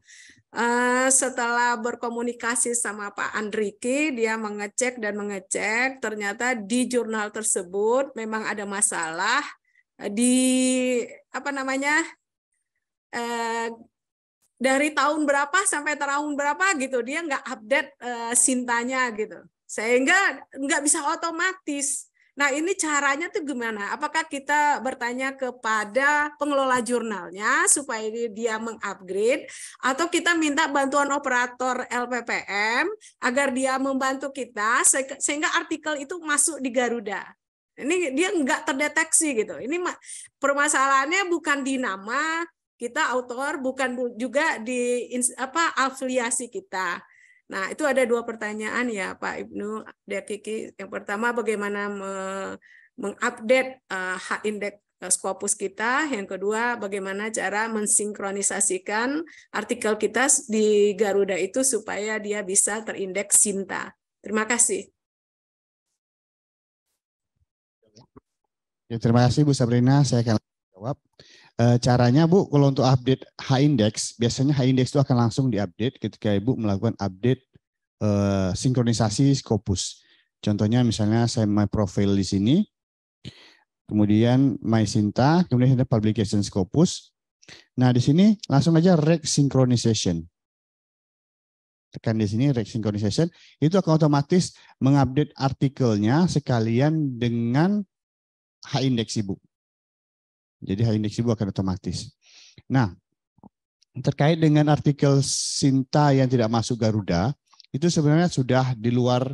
eh, setelah berkomunikasi sama Pak Andriki, dia mengecek dan mengecek, ternyata di jurnal tersebut memang ada masalah eh, di apa namanya eh, dari tahun berapa sampai tahun berapa gitu dia nggak update sintanya gitu sehingga nggak bisa otomatis Nah, ini caranya tuh gimana? Apakah kita bertanya kepada pengelola jurnalnya supaya dia mengupgrade atau kita minta bantuan operator LPPM agar dia membantu kita sehingga artikel itu masuk di Garuda? Ini dia nggak terdeteksi gitu. Ini permasalahannya bukan di nama kita autor, bukan juga di apa afiliasi kita Nah, itu ada dua pertanyaan ya Pak Ibnu dan Kiki. Yang pertama bagaimana mengupdate hak eh, indeks eh, Scopus kita, yang kedua bagaimana cara mensinkronisasikan artikel kita di Garuda itu supaya dia bisa terindeks Sinta. Terima kasih. Ya, terima kasih Bu Sabrina, saya akan jawab. Eh, caranya Bu, kalau untuk update H index, biasanya H index itu akan langsung diupdate ketika Ibu melakukan update eh, sinkronisasi Scopus. Contohnya misalnya saya my profile di sini, kemudian my Sinta, kemudian ada publication Scopus. Nah, di sini langsung aja rek synchronization. Tekan di sini rek synchronization, itu akan otomatis mengupdate artikelnya sekalian dengan H index Ibu. Jadi high index ibu akan otomatis. Nah, terkait dengan artikel Sinta yang tidak masuk Garuda, itu sebenarnya sudah di luar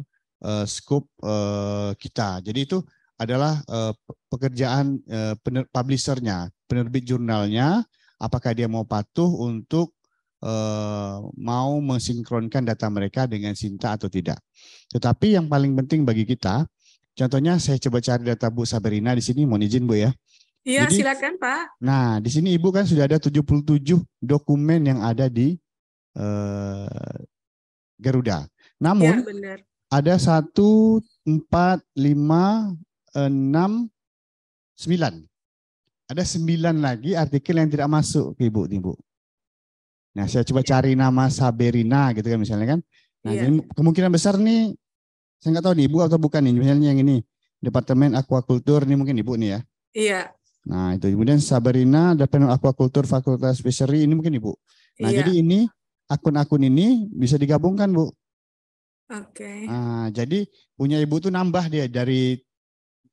uh, scope uh, kita. Jadi itu adalah uh, pekerjaan uh, pener publishernya, penerbit jurnalnya, apakah dia mau patuh untuk mau mensinkronkan data mereka dengan Sinta atau tidak. Tetapi yang paling penting bagi kita, contohnya saya coba cari data Bu Sabrina di sini, mohon izin Bu ya. Iya, silakan Pak. Nah, di sini Ibu kan sudah ada 77 dokumen yang ada di eh, Garuda. Namun ya, ada 1 4 5 6 9. Ada 9 lagi artikel yang tidak masuk ke Ibu, Ibu. Nah, saya coba iya. cari nama Saberina gitu kan misalnya kan. Nah, ya. kemungkinan besar nih saya nggak tahu nih Ibu atau bukan nih misalnya yang ini Departemen aquaculture nih mungkin Ibu nih ya. Iya. Nah, itu kemudian Sabarina ada penel aquaculture Fakultas Fishery ini mungkin Ibu. Nah, iya. jadi ini akun-akun ini bisa digabungkan, Bu. Oke. Okay. Nah, jadi punya Ibu tuh nambah dia dari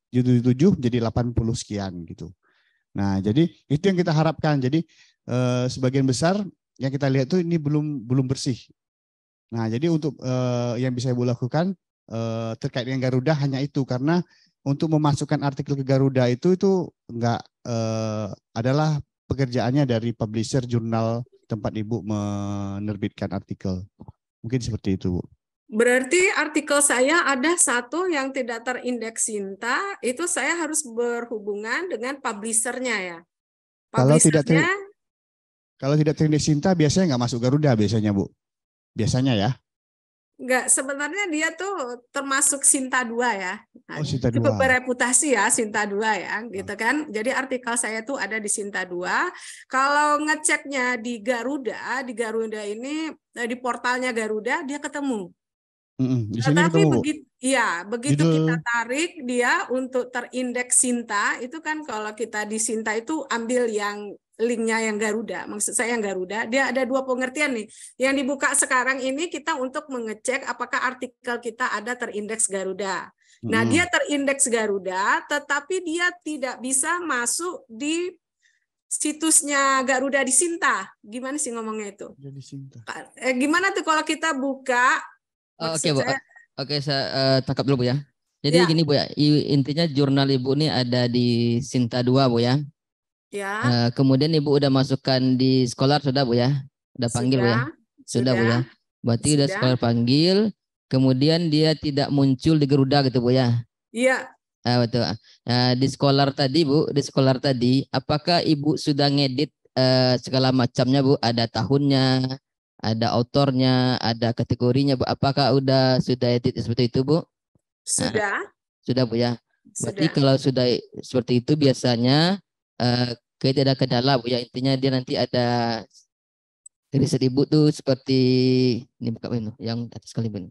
77 jadi 80 sekian gitu. Nah, jadi itu yang kita harapkan. Jadi eh, sebagian besar yang kita lihat tuh ini belum belum bersih. Nah, jadi untuk eh, yang bisa Ibu lakukan eh, terkait dengan Garuda hanya itu karena untuk memasukkan artikel ke Garuda itu itu nggak eh, adalah pekerjaannya dari publisher jurnal tempat ibu menerbitkan artikel. Mungkin seperti itu, Bu. Berarti artikel saya ada satu yang tidak terindeks Sinta, itu saya harus berhubungan dengan publisernya ya. kalau tidak ter, kalau tidak terindeks Sinta biasanya nggak masuk Garuda biasanya Bu. Biasanya ya. Enggak, sebenarnya dia tuh termasuk Sinta dua ya. oh, Sinta 2. Itu bereputasi ya Sinta dua ya, ah. gitu kan. Jadi artikel saya tuh ada di Sinta dua. Kalau ngeceknya di Garuda, di Garuda ini eh, di portalnya Garuda dia ketemu. Mm-hmm. Tetapi iya, begitu ya, begitu kita tarik dia untuk terindeks Sinta, itu kan kalau kita di Sinta itu ambil yang linknya yang Garuda, maksud saya yang Garuda, dia ada dua pengertian nih. Yang dibuka sekarang ini kita untuk mengecek apakah artikel kita ada terindeks Garuda. Nah, hmm. dia terindeks Garuda, tetapi dia tidak bisa masuk di situsnya Garuda di Sinta. Gimana sih ngomongnya itu? Jadi Sinta. Eh, gimana tuh kalau kita buka? Oke, bu. Oke, saya, okay, saya uh, eh, tangkap dulu Bu ya. Jadi ya. gini Bu ya, intinya jurnal Ibu ini ada di Sinta 2 Bu ya. Ya. Uh, kemudian ibu udah masukkan di sekolah sudah bu ya? Udah panggil sudah. bu ya? Sudah, sudah bu ya. Berarti sudah. udah sekolah panggil. Kemudian dia tidak muncul di Garuda gitu bu ya? Iya. Uh, betul. Uh, di sekolah tadi bu, di sekolah tadi, apakah ibu sudah ngedit uh, segala macamnya bu? Ada tahunnya, ada autornya, ada kategorinya bu. Apakah udah sudah edit seperti itu bu? Sudah. Uh, sudah bu ya. Berarti kalau sudah seperti itu biasanya uh, Oke, ada ke dalam. Ya intinya dia nanti ada dari seribu tuh seperti ini buka menu yang atas kali ini.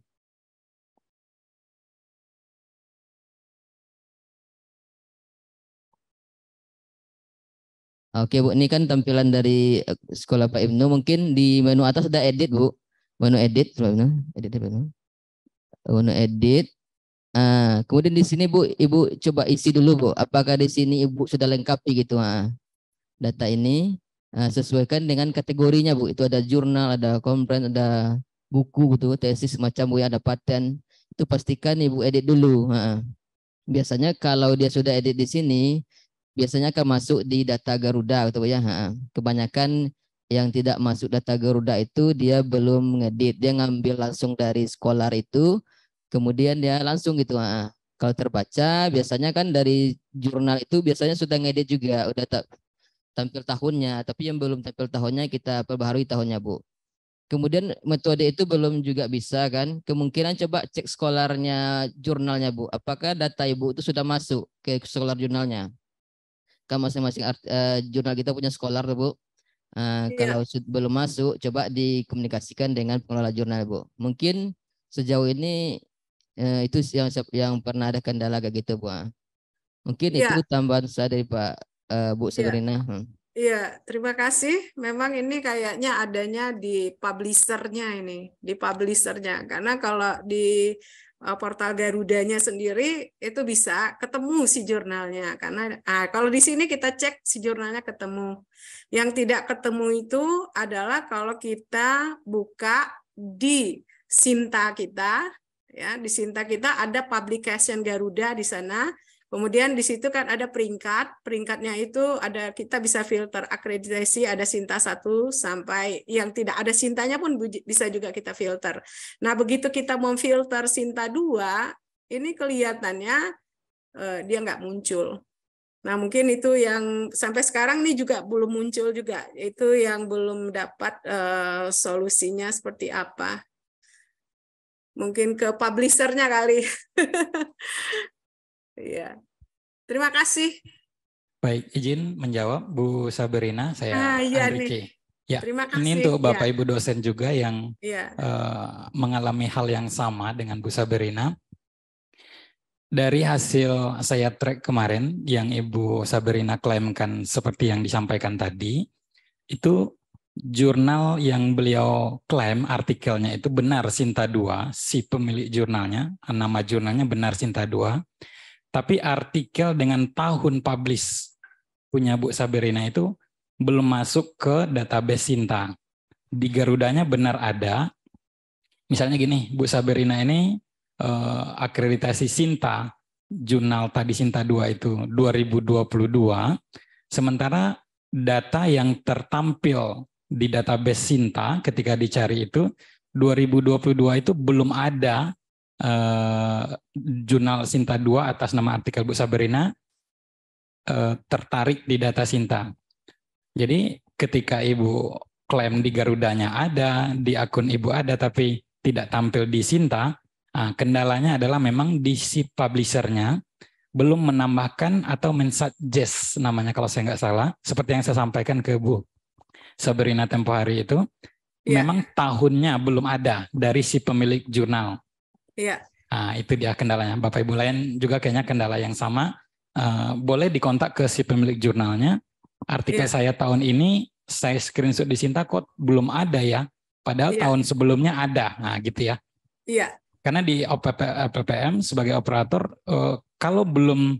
Ah, Oke Bu, ini kan tampilan dari eh, sekolah Pak Ibnu. Mungkin di menu atas ada edit Bu. Menu edit, Ibnu. Edit, Ibnu. Menu edit. Ah, kemudian di sini Bu, Ibu coba isi dulu Bu. Apakah di sini Ibu sudah lengkapi gitu? Ah data ini uh, sesuaikan dengan kategorinya Bu. Itu ada jurnal, ada komplain ada buku gitu, tesis macam Bu ya, ada paten. Itu pastikan Ibu edit dulu. Ha. Biasanya kalau dia sudah edit di sini, biasanya akan masuk di data Garuda gitu Bu ya. Ha. Kebanyakan yang tidak masuk data Garuda itu dia belum ngedit. Dia ngambil langsung dari sekolah itu, kemudian dia langsung gitu. Ha. Kalau terbaca biasanya kan dari jurnal itu biasanya sudah ngedit juga, udah tak tampil tahunnya, tapi yang belum tampil tahunnya kita perbaharui tahunnya, Bu. Kemudian metode itu belum juga bisa kan? Kemungkinan coba cek skolarnya jurnalnya Bu. Apakah data Ibu itu sudah masuk ke skolar jurnalnya? Kan masing-masing uh, jurnal kita punya skolar Bu. Uh, ya. Kalau belum masuk, coba dikomunikasikan dengan pengelola jurnal Bu. Mungkin sejauh ini uh, itu yang yang pernah ada kendala kayak gitu Bu. Ah. Mungkin ya. itu iya. tambahan saya dari Pak uh, Bu Sabrina. Iya. Hmm. Iya, terima kasih. Memang ini kayaknya adanya di publisernya ini, di publisernya. Karena kalau di eh, portal Garudanya sendiri itu bisa ketemu si jurnalnya. Karena ah, kalau di sini kita cek si jurnalnya ketemu. Yang tidak ketemu itu adalah kalau kita buka di Sinta kita, ya di Sinta kita ada publication Garuda di sana Kemudian di situ kan ada peringkat, peringkatnya itu ada kita bisa filter akreditasi ada Sinta 1 sampai yang tidak ada Sintanya pun bisa juga kita filter. Nah, begitu kita memfilter Sinta 2, ini kelihatannya eh, dia nggak muncul. Nah, mungkin itu yang sampai sekarang ini juga belum muncul juga, itu yang belum dapat eh, solusinya seperti apa mungkin ke publisernya kali Iya. Terima kasih. Baik, izin menjawab Bu Sabrina, saya ah, iya Andriki. Ya, Terima kasih. Ini untuk iya. Bapak ya. Ibu dosen juga yang ya. uh, mengalami hal yang sama dengan Bu Sabrina. Dari hasil saya track kemarin yang Ibu Sabrina klaimkan seperti yang disampaikan tadi, itu jurnal yang beliau klaim artikelnya itu benar Sinta 2, si pemilik jurnalnya, nama jurnalnya benar Sinta 2 tapi artikel dengan tahun publish punya Bu Sabrina itu belum masuk ke database Sinta. Di Garudanya benar ada. Misalnya gini, Bu Sabrina ini eh, akreditasi Sinta, jurnal tadi Sinta 2 itu 2022. Sementara data yang tertampil di database Sinta ketika dicari itu 2022 itu belum ada Eh, jurnal Sinta 2 atas nama artikel Bu Sabrina uh, tertarik di data Sinta. Jadi ketika Ibu klaim di Garudanya ada, di akun Ibu ada tapi tidak tampil di Sinta, uh, kendalanya adalah memang di si publishernya belum menambahkan atau mensuggest namanya kalau saya nggak salah, seperti yang saya sampaikan ke Bu Sabrina tempo hari itu, yeah. memang tahunnya belum ada dari si pemilik jurnal. Iya. Nah, itu dia kendalanya. Bapak Ibu lain juga kayaknya kendala yang sama. Uh, boleh dikontak ke si pemilik jurnalnya. Artikel yeah. saya tahun ini saya screenshot di Sinta kok belum ada ya. Padahal yeah. tahun sebelumnya ada. Nah, gitu ya. Iya. Yeah. Karena di OPP, OPPM sebagai operator uh, kalau belum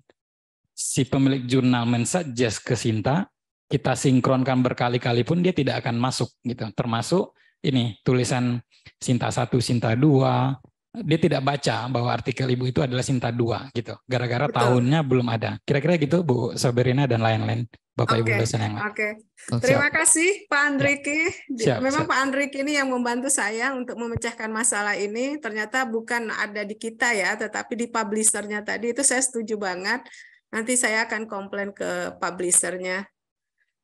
si pemilik jurnal mensuggest ke Sinta, kita sinkronkan berkali-kali pun dia tidak akan masuk gitu. Termasuk ini tulisan Sinta 1, Sinta 2, dia tidak baca bahwa artikel ibu itu adalah Sinta dua, gitu. Gara-gara tahunnya belum ada. Kira-kira gitu Bu Sabrina dan lain-lain. Bapak okay. Ibu dosen yang lain. Oke. Okay. Oh, terima kasih Pak ya. Andriki. Siap, Memang siap. Pak Andriki ini yang membantu saya untuk memecahkan masalah ini. Ternyata bukan ada di kita ya, tetapi di publishernya tadi itu saya setuju banget. Nanti saya akan komplain ke publishernya.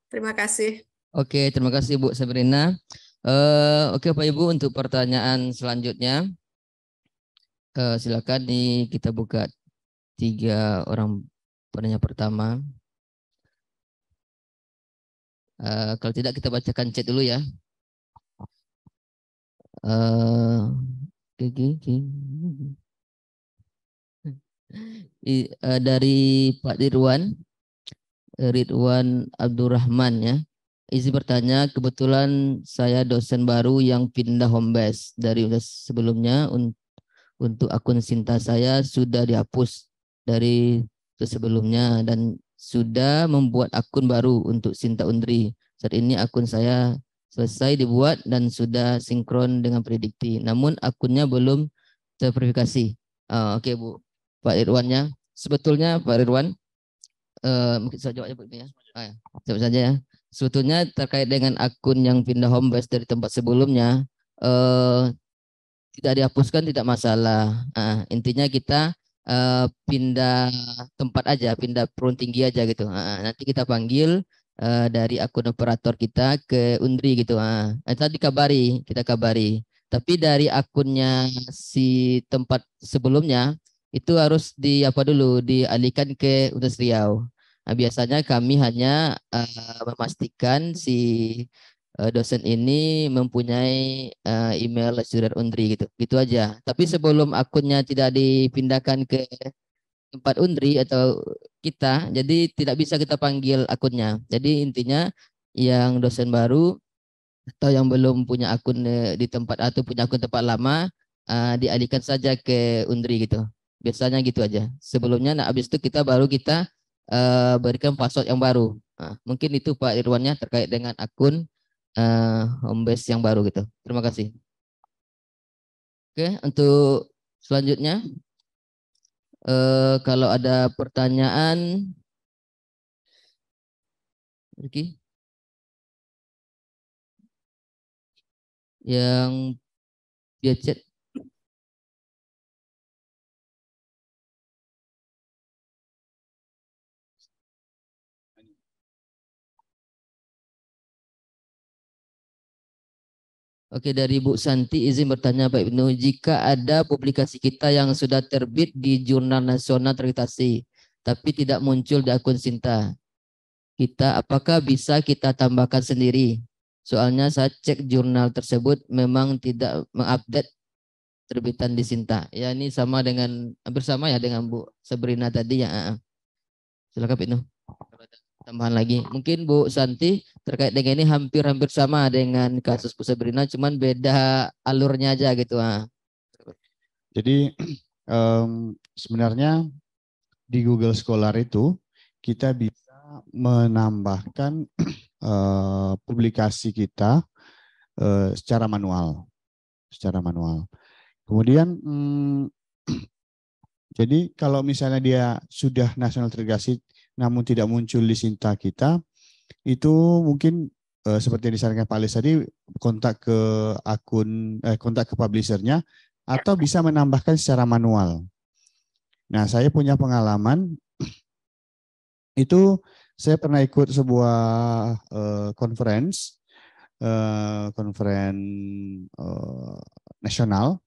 Terima kasih. Oke, okay, terima kasih Bu Sabrina. Uh, eh, Oke okay, Pak Ibu untuk pertanyaan selanjutnya uh, silakan di kita buka tiga orang penanya pertama. Uh, kalau tidak kita bacakan chat dulu ya. Uh, I, uh, dari Pak Ridwan, Ridwan Abdurrahman ya. Izin bertanya, kebetulan saya dosen baru yang pindah home base dari universitas sebelumnya untuk akun Sinta saya sudah dihapus dari sebelumnya dan sudah membuat akun baru untuk Sinta Undri. Saat ini akun saya selesai dibuat dan sudah sinkron dengan predikti. Namun akunnya belum terverifikasi. Oh, Oke okay, Bu, Pak Irwannya. Sebetulnya Pak Irwan, uh, mungkin saya jawab aja Bu ini ya. Ah, ya. saja ya. Sebetulnya terkait dengan akun yang pindah homebase dari tempat sebelumnya, uh, tidak dihapuskan tidak masalah. Nah, intinya kita uh, pindah tempat aja, pindah perun tinggi aja gitu. Nah, nanti kita panggil uh, dari akun operator kita ke Undri gitu. Nah, kita eh, dikabari, kita kabari. Tapi dari akunnya si tempat sebelumnya itu harus di apa dulu dialihkan ke Universitas Riau. Nah, biasanya kami hanya uh, memastikan si Eh, dosen ini mempunyai uh, email student undri gitu gitu aja tapi hmm. sebelum akunnya tidak dipindahkan ke tempat undri atau kita jadi tidak bisa kita panggil akunnya jadi intinya yang dosen baru atau yang belum punya akun di tempat atau punya akun tempat lama uh, dialihkan saja ke Undri gitu. Biasanya gitu aja. Sebelumnya nah habis itu kita baru kita uh, berikan password yang baru. Nah, mungkin itu Pak Irwannya terkait dengan akun uh, home base yang baru gitu. Terima kasih. Oke, untuk selanjutnya uh, kalau ada pertanyaan Ricky yang dia chat Oke dari Bu Santi izin bertanya Pak Ibnu, jika ada publikasi kita yang sudah terbit di jurnal nasional teritasi, tapi tidak muncul di akun Sinta, kita apakah bisa kita tambahkan sendiri? Soalnya saya cek jurnal tersebut memang tidak mengupdate terbitan di Sinta. Ya ini sama dengan hampir sama ya dengan Bu Sabrina tadi ya. Silakan Pak Ibnu. Tambahan lagi, mungkin Bu Santi terkait dengan ini hampir-hampir sama dengan kasus Pusabrina, cuman beda alurnya aja gitu. Ha. Ah. Jadi um, sebenarnya di Google Scholar itu kita bisa menambahkan uh, publikasi kita uh, secara manual, secara manual. Kemudian hmm, jadi kalau misalnya dia sudah nasional tergasi namun tidak muncul di Sinta kita, itu mungkin uh, seperti yang disarankan Pak Les tadi kontak ke akun eh, kontak ke publishernya atau bisa menambahkan secara manual. Nah, saya punya pengalaman itu saya pernah ikut sebuah uh, conference uh, conference uh, nasional.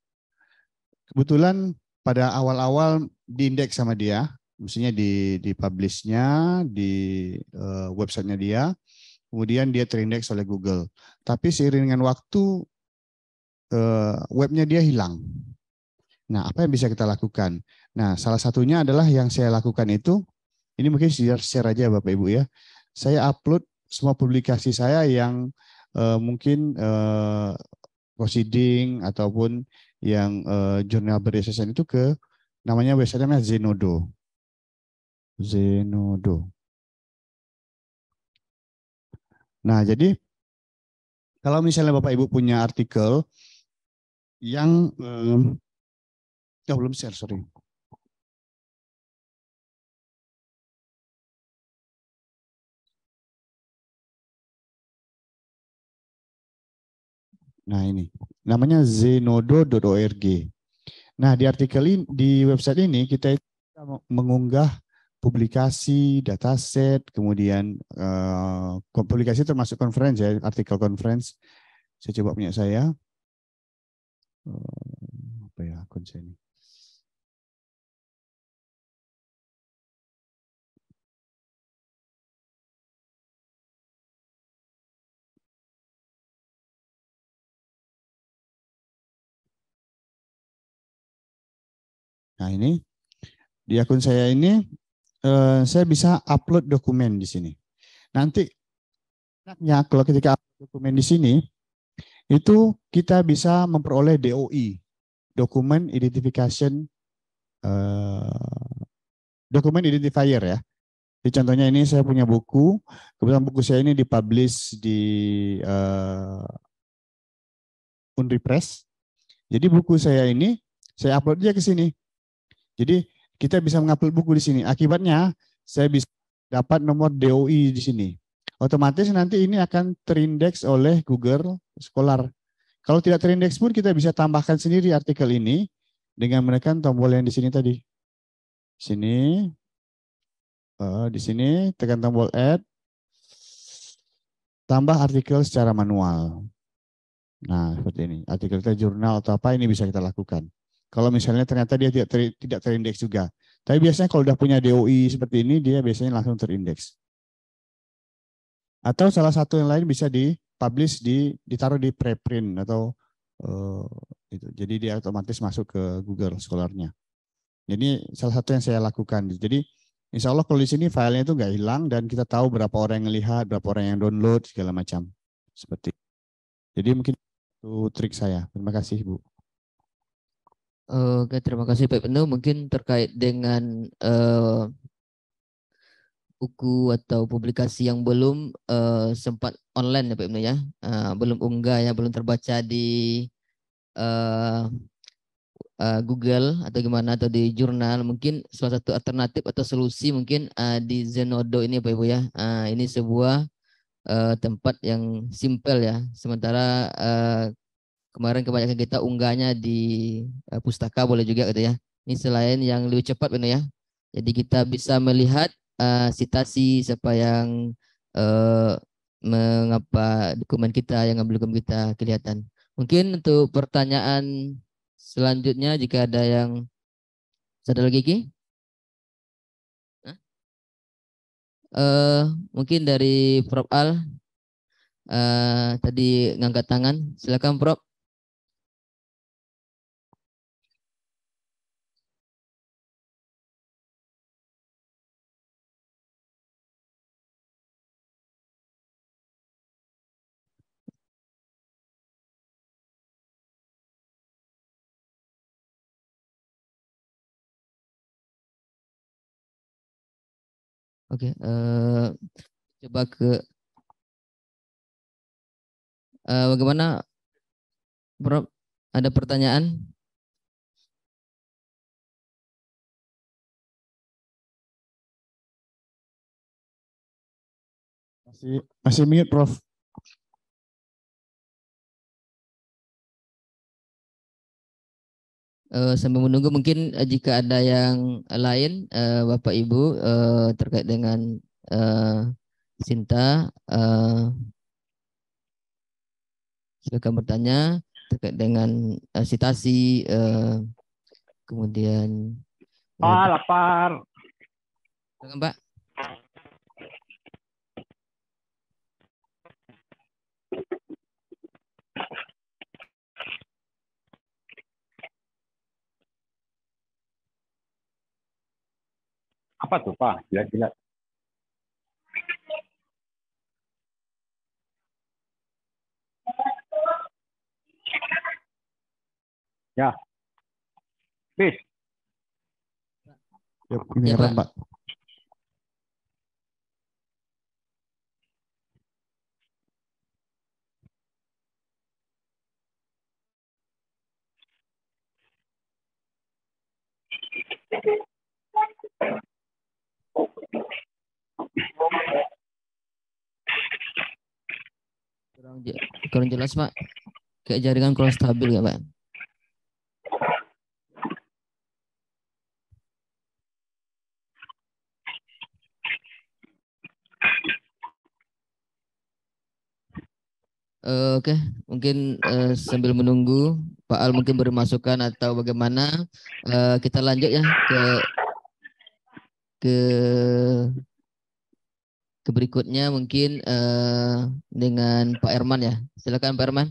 Kebetulan pada awal-awal diindeks sama dia mestinya di di publishnya di uh, websitenya dia kemudian dia terindeks oleh Google tapi seiring dengan waktu uh, webnya dia hilang nah apa yang bisa kita lakukan nah salah satunya adalah yang saya lakukan itu ini mungkin share share aja ya, bapak ibu ya saya upload semua publikasi saya yang uh, mungkin uh, proceeding ataupun yang uh, jurnal berdasarkan itu ke namanya website namanya Zenodo Zenodo. Nah, jadi kalau misalnya Bapak Ibu punya artikel yang um, oh, belum share, sorry. Nah ini namanya zenodo.org. Nah di artikel ini, di website ini kita mengunggah publikasi, dataset, kemudian uh, publikasi termasuk conference ya, artikel conference. Saya coba punya saya. Uh, apa ya akun saya ini? Nah ini di akun saya ini Eh, saya bisa upload dokumen di sini. Nanti enaknya kalau ketika upload dokumen di sini itu kita bisa memperoleh DOI, dokumen identification uh, eh, dokumen identifier ya. Jadi contohnya ini saya punya buku, kebetulan buku saya ini dipublish di uh, Jadi buku saya ini saya upload dia ke sini. Jadi kita bisa mengupload buku di sini. Akibatnya saya bisa dapat nomor DOI di sini. Otomatis nanti ini akan terindeks oleh Google Scholar. Kalau tidak terindeks pun kita bisa tambahkan sendiri artikel ini dengan menekan tombol yang di sini tadi. Sini, eh, di sini tekan tombol add, tambah artikel secara manual. Nah, seperti ini. Artikel kita jurnal atau apa ini bisa kita lakukan. Kalau misalnya ternyata dia tidak ter, tidak terindeks juga. Tapi biasanya kalau sudah punya DOI seperti ini, dia biasanya langsung terindeks. Atau salah satu yang lain bisa dipublish di ditaruh di preprint atau uh, itu. Jadi dia otomatis masuk ke Google Scholar-nya. Jadi salah satu yang saya lakukan. Jadi Insya Allah kalau di sini filenya itu nggak hilang dan kita tahu berapa orang yang melihat, berapa orang yang download segala macam seperti. Jadi mungkin itu trik saya. Terima kasih Bu. Oke, terima kasih Pak Ibnu. Mungkin terkait dengan uh, buku atau publikasi yang belum uh, sempat online ya Pak Ibnu ya, uh, belum unggah ya, belum terbaca di uh, uh, Google atau gimana atau di jurnal, mungkin salah satu alternatif atau solusi mungkin uh, di Zenodo ini Pak Ibu ya. Uh, ini sebuah uh, tempat yang simpel ya, sementara uh, Kemarin kebanyakan kita unggahnya di uh, pustaka boleh juga gitu ya. Ini selain yang lebih cepat benar gitu ya. Jadi kita bisa melihat uh, eh, citasi siapa yang uh, mengapa dokumen kita yang ngambil dokumen kita kelihatan. Mungkin untuk pertanyaan selanjutnya jika ada yang ada lagi Ki? Eh Uh, mungkin dari Prof Al uh, tadi ngangkat tangan. Silakan Prof. Oke, okay, uh, eh, coba ke uh, bagaimana, Prof? Ada pertanyaan? Masih masih mute, Prof. uh, sambil menunggu mungkin uh, jika ada yang lain uh, Bapak Ibu uh, terkait dengan uh, Sinta uh, silakan bertanya terkait dengan uh, sitasi uh, kemudian ah uh, lapar Silakan, Pak. apa tuh Pak? Jelas-jelas. Ya. Bis. Ya, penyiaran, ya, Pak. Thank you. Kurang, kurang jelas, Pak. Kayak jaringan kurang stabil ya, Pak. Oke, okay. mungkin uh, sambil menunggu Pak Al mungkin bermasukan atau bagaimana uh, kita lanjut ya ke ke ke berikutnya mungkin uh, dengan Pak Herman ya. Silakan Pak Herman.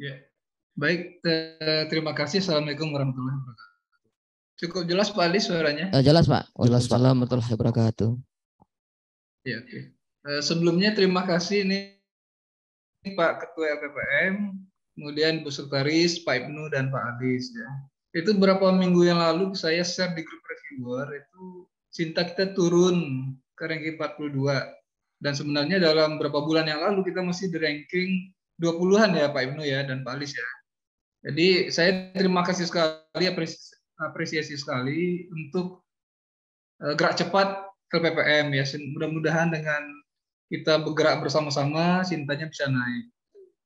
Ya. Baik, eh, terima kasih. Assalamualaikum warahmatullahi wabarakatuh. Cukup jelas Pak Ali suaranya? Uh, jelas Pak. jelas Pak. warahmatullahi wabarakatuh. Ya, oke. Okay. Uh, sebelumnya terima kasih ini Pak Ketua LPPM, kemudian Bu Sekretaris Pak Ibnu, dan Pak Adis. Ya itu berapa minggu yang lalu saya share di grup reviewer itu cinta kita turun ke ranking 42 dan sebenarnya dalam berapa bulan yang lalu kita masih di ranking 20-an ya Pak Ibnu ya dan Pak Alis ya. Jadi saya terima kasih sekali apresiasi, sekali untuk eh, gerak cepat ke PPM ya. Mudah-mudahan dengan kita bergerak bersama-sama cintanya bisa naik.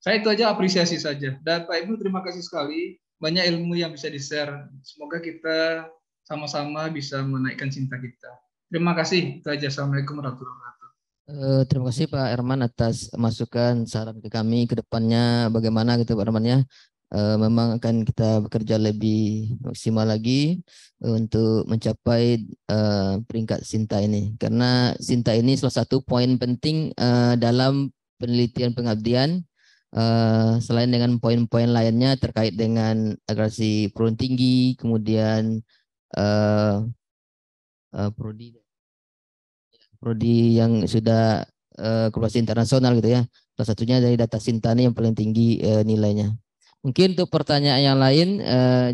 Saya itu aja apresiasi saja. Dan Pak Ibnu terima kasih sekali banyak ilmu yang bisa di-share. Semoga kita sama-sama bisa menaikkan cinta kita. Terima kasih. Itu aja. Assalamualaikum warahmatullahi wabarakatuh. Eh, terima kasih Pak Herman atas masukan saran ke kami ke depannya bagaimana gitu Pak Herman ya. Eh, memang akan kita bekerja lebih maksimal lagi untuk mencapai eh, peringkat Sinta ini. Karena Sinta ini salah satu poin penting dalam penelitian pengabdian Eh, selain dengan poin-poin lainnya terkait dengan agresi perun tinggi, kemudian uh, prodi prodi yang sudah uh, internasional gitu ya. Salah satunya dari data Sintani yang paling tinggi nilainya. Mungkin untuk pertanyaan yang lain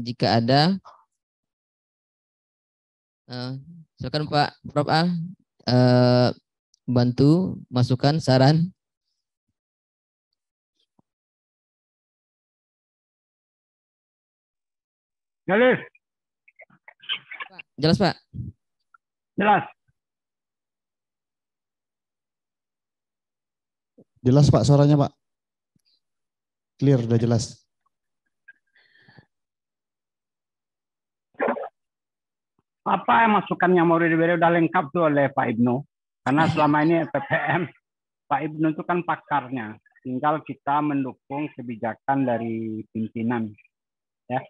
jika ada uh, silakan Pak Prof Al bantu masukan saran. Jelas. Jelas, Pak. Jelas. Jelas, Pak, suaranya, Pak. Clear, udah jelas. Apa masukan yang mau diberi udah lengkap tuh oleh Pak Ibnu. Karena selama ini PPM, Pak Ibnu itu kan pakarnya. Tinggal kita mendukung kebijakan dari pimpinan. Ya,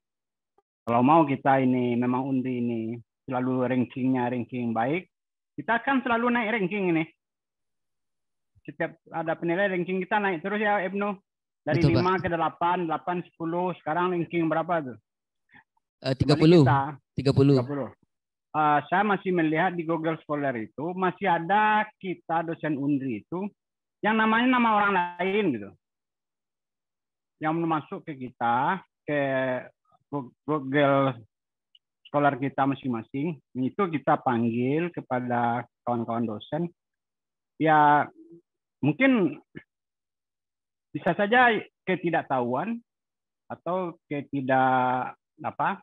kalau mau kita ini memang undi ini selalu rankingnya ranking baik, kita akan selalu naik ranking ini. Setiap ada penilaian ranking kita naik terus ya Ibnu. Dari Betul, 5 ke 8, 8, 10, sekarang ranking berapa tuh? Eh, uh, 30. Kita, 30. 30. Uh, saya masih melihat di Google Scholar itu masih ada kita dosen Undri itu yang namanya nama orang lain gitu. Yang masuk ke kita ke Google Scholar kita masing-masing itu kita panggil kepada kawan-kawan dosen ya mungkin bisa saja ketidaktahuan atau ketidak apa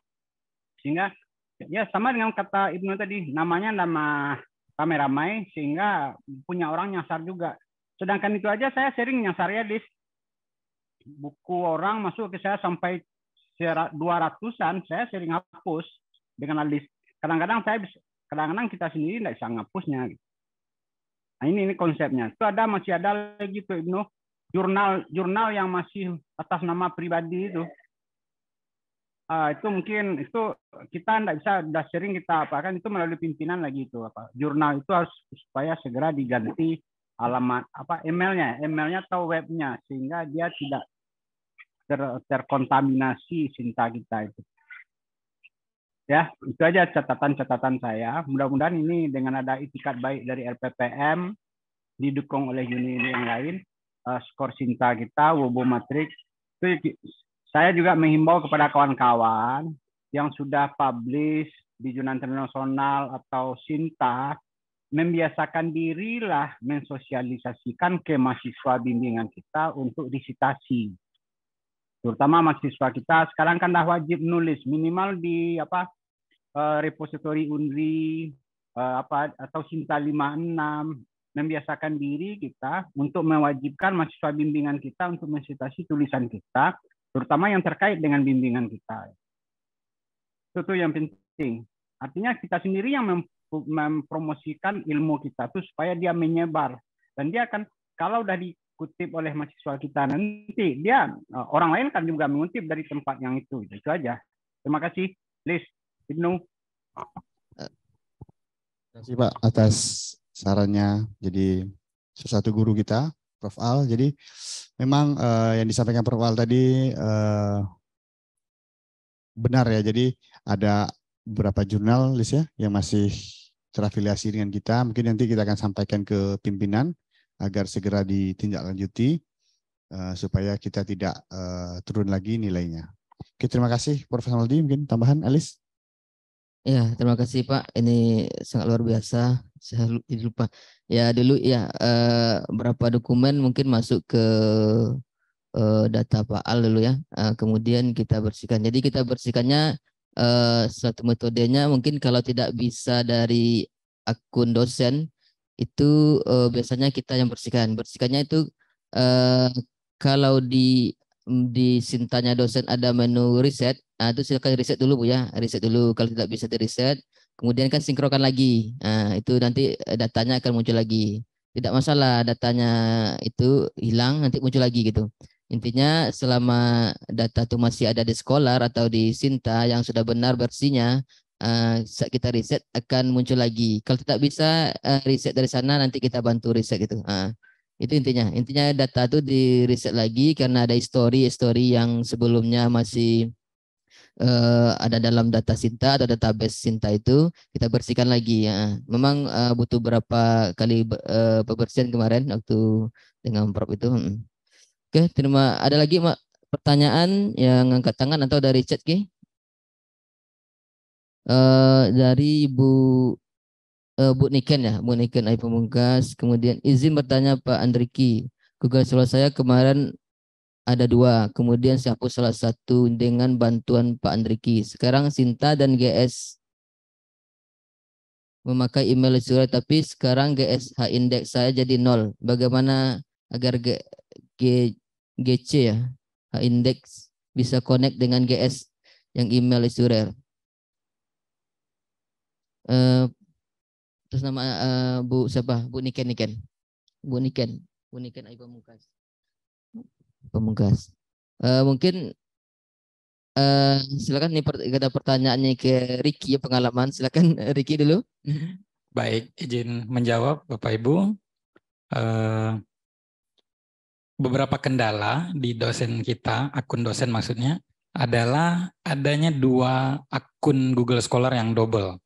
sehingga ya sama dengan kata Ibnu tadi namanya nama ramai-ramai sehingga punya orang nyasar juga sedangkan itu aja saya sering nyasar ya di buku orang masuk ke saya sampai dua ratusan saya sering hapus dengan alis. Kadang-kadang saya kadang-kadang kita sendiri tidak bisa ngapusnya. Gitu. Nah, ini ini konsepnya. Itu ada masih ada lagi tuh Ibnu jurnal jurnal yang masih atas nama pribadi itu. Uh, itu mungkin itu kita tidak bisa sudah sering kita apa kan? itu melalui pimpinan lagi itu apa jurnal itu harus supaya segera diganti alamat apa emailnya emailnya atau webnya sehingga dia tidak ter terkontaminasi cinta kita itu. Ya, itu aja catatan-catatan saya. Mudah-mudahan ini dengan ada itikat baik dari LPPM didukung oleh unit ini yang lain, uh, skor cinta kita, wobo matrik. saya juga menghimbau kepada kawan-kawan yang sudah publish di jurnal internasional atau Sinta membiasakan dirilah mensosialisasikan ke mahasiswa bimbingan kita untuk disitasi terutama mahasiswa kita sekarang kan dah wajib nulis minimal di apa uh, repository Unri eh, apa atau Sinta 56 membiasakan diri kita untuk mewajibkan mahasiswa bimbingan kita untuk mensitasi tulisan kita terutama yang terkait dengan bimbingan kita itu tuh yang penting artinya kita sendiri yang mempromosikan ilmu kita tuh supaya dia menyebar dan dia akan kalau dari Kutip oleh mahasiswa kita nanti dia eh, orang lain kan juga mengutip dari tempat yang itu itu aja terima kasih Liz Ibnu terima kasih Pak atas sarannya jadi sesuatu guru kita Prof Al jadi memang eh, yang disampaikan Prof Al tadi eh, benar ya jadi ada beberapa jurnal Liz ya yang masih terafiliasi dengan kita mungkin nanti kita akan sampaikan ke pimpinan agar segera ditindaklanjuti uh, supaya kita tidak uh, turun lagi nilainya. Oke, terima kasih Prof. Aldi. Mungkin tambahan, Alis? Ya, terima kasih Pak. Ini sangat luar biasa. Saya lupa. Ya dulu ya uh, berapa dokumen mungkin masuk ke uh, data Al dulu ya. Uh, kemudian kita bersihkan. Jadi kita bersihkannya uh, suatu metodenya mungkin kalau tidak bisa dari akun dosen itu uh, biasanya kita yang bersihkan. Bersihkannya itu uh, kalau di mm, di sintanya dosen ada menu riset, nah itu silakan riset dulu Bu ya, riset dulu kalau tidak bisa diriset, kemudian kan sinkronkan lagi. Nah, itu nanti eh, datanya akan muncul lagi. Tidak masalah datanya itu hilang nanti muncul lagi gitu. Intinya selama data itu masih ada di sekolah atau di Sinta yang sudah benar bersihnya, uh, eh, kita riset akan muncul lagi. Kalau tidak bisa uh, riset dari sana nanti kita bantu riset gitu. Uh, itu intinya. Intinya data itu di riset lagi karena ada story story yang sebelumnya masih uh, ada dalam data Sinta atau database Sinta itu kita bersihkan lagi ya. Memang uh, butuh berapa kali uh, pembersihan kemarin waktu dengan prop itu. Hmm. Oke, okay, terima ada lagi Mak pertanyaan yang angkat tangan atau dari chat Ki? uh, dari Bu uh, eh, Bu Niken ya, Bu Niken Ayu Pemungkas. Kemudian izin bertanya Pak Andriki. Google Scholar saya kemarin ada dua, kemudian saya hapus salah satu dengan bantuan Pak Andriki. Sekarang Sinta dan GS memakai email surat, tapi sekarang GSH indeks saya jadi nol. Bagaimana agar G, G, GC ya, H indeks bisa connect dengan GS yang email surat? Eh, terus nama uh, Bu siapa? Bu Niken Niken. Bu Niken, Bu Niken Ayu Pamungkas. Pamungkas. Uh, mungkin uh, silakan nih ada pertanyaannya ke Ricky ya pengalaman. Silakan Ricky dulu. Baik, izin menjawab Bapak Ibu. Uh, beberapa kendala di dosen kita, akun dosen maksudnya, adalah adanya dua akun Google Scholar yang double.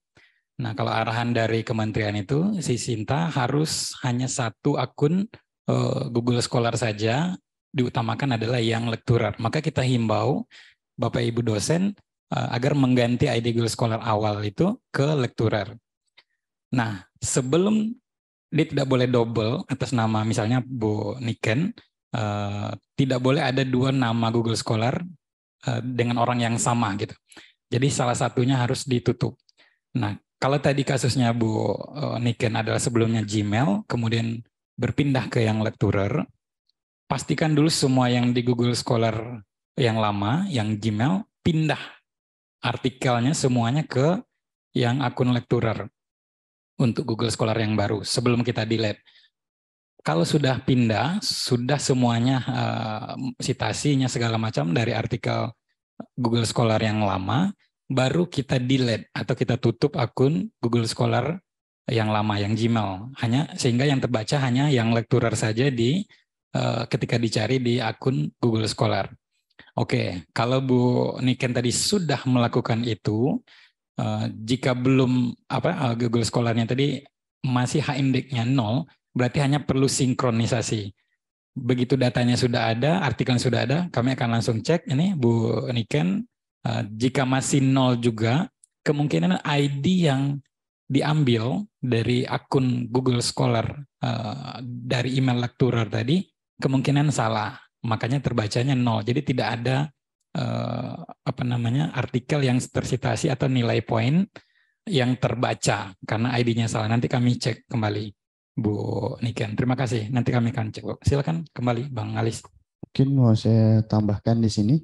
Nah, kalau arahan dari kementerian itu, si Sinta harus hanya satu akun uh, Google Scholar saja, diutamakan adalah yang lekturer. Maka kita himbau Bapak Ibu dosen uh, agar mengganti ID Google Scholar awal itu ke lekturer. Nah, sebelum dia tidak boleh double atas nama misalnya Bu Niken, uh, tidak boleh ada dua nama Google Scholar uh, dengan orang yang sama gitu. Jadi salah satunya harus ditutup. Nah, kalau tadi kasusnya Bu eh, Niken adalah sebelumnya Gmail, kemudian berpindah ke yang lecturer, pastikan dulu semua yang di Google Scholar yang lama, yang Gmail, pindah artikelnya semuanya ke yang akun lecturer untuk Google Scholar yang baru sebelum kita delete. Kalau sudah pindah, sudah semuanya uh, eh, sitasinya segala macam dari artikel Google Scholar yang lama, baru kita delete atau kita tutup akun Google Scholar yang lama, yang Gmail. Hanya sehingga yang terbaca hanya yang lecturer saja di uh, ketika dicari di akun Google Scholar. Oke, kalau Bu Niken tadi sudah melakukan itu, uh, jika belum apa uh, Google Scholarnya tadi masih h nya nol, berarti hanya perlu sinkronisasi. Begitu datanya sudah ada, artikel sudah ada, kami akan langsung cek ini Bu Niken Eh, jika masih nol juga, kemungkinan ID yang diambil dari akun Google Scholar uh, dari email lecturer tadi kemungkinan salah, makanya terbacanya nol. Jadi tidak ada uh, apa namanya artikel yang tersitasi atau nilai poin yang terbaca karena ID-nya salah. Nanti kami cek kembali. Bu Niken. Terima kasih. Nanti kami akan cek. Silakan kembali Bang Alis. Mungkin mau saya tambahkan di sini.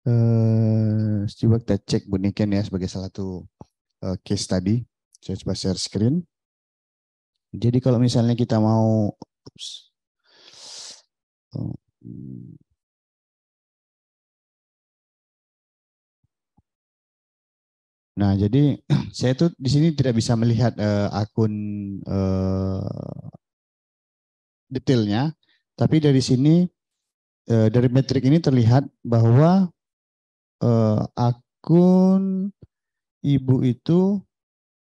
Uh, eh, coba kita cek Bu Niken ya sebagai salah satu uh, case tadi. Saya coba share screen. Jadi kalau misalnya kita mau ups, oh, hmm. Nah, jadi saya tuh di sini tidak bisa melihat uh, akun uh, detailnya, tapi dari sini uh, dari metrik ini terlihat bahwa uh, akun ibu itu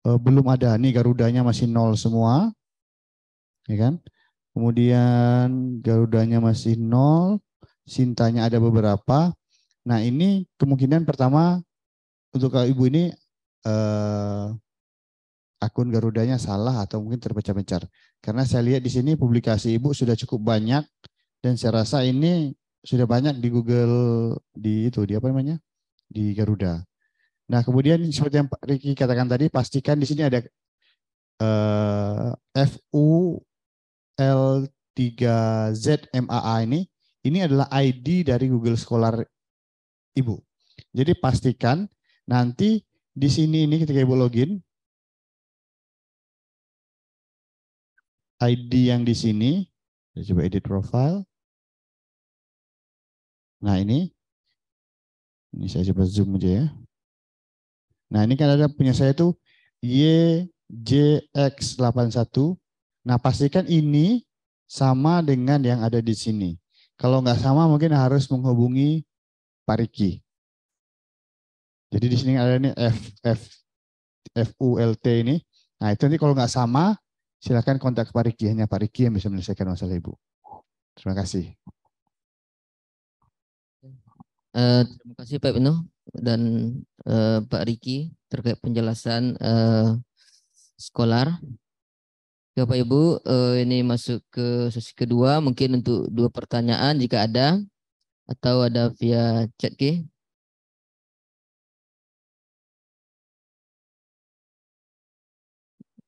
uh, belum ada. Nih Garudanya masih nol semua. Ya kan? Kemudian Garudanya masih nol, Sintanya ada beberapa. Nah, ini kemungkinan pertama untuk kalau ibu ini uh, akun Garudanya salah atau mungkin terpecah-pecah. Karena saya lihat di sini publikasi ibu sudah cukup banyak dan saya rasa ini sudah banyak di Google di itu di apa namanya di Garuda. Nah kemudian seperti yang Pak Riki katakan tadi pastikan di sini ada eh, FU 3 zmaa ini ini adalah ID dari Google Scholar Ibu. Jadi pastikan nanti di sini ini ketika Ibu login ID yang di sini, saya coba edit profile. Nah ini, ini saya coba zoom aja ya. Nah ini kan ada punya saya itu YJX81. Nah pastikan ini sama dengan yang ada di sini. Kalau nggak sama mungkin harus menghubungi Pak Riki. Jadi di sini ada ini F, F, FULT ini. Nah itu nanti kalau nggak sama silakan kontak Pak Riki. Hanya Pak Riki yang bisa menyelesaikan masalah Ibu. Terima kasih. Uh, terima kasih Pak Ibnu dan uh, Pak Riki terkait penjelasan uh, eh, skolar. Ya Pak Ibu, uh, ini masuk ke sesi kedua. Mungkin untuk dua pertanyaan jika ada atau ada via chat ke.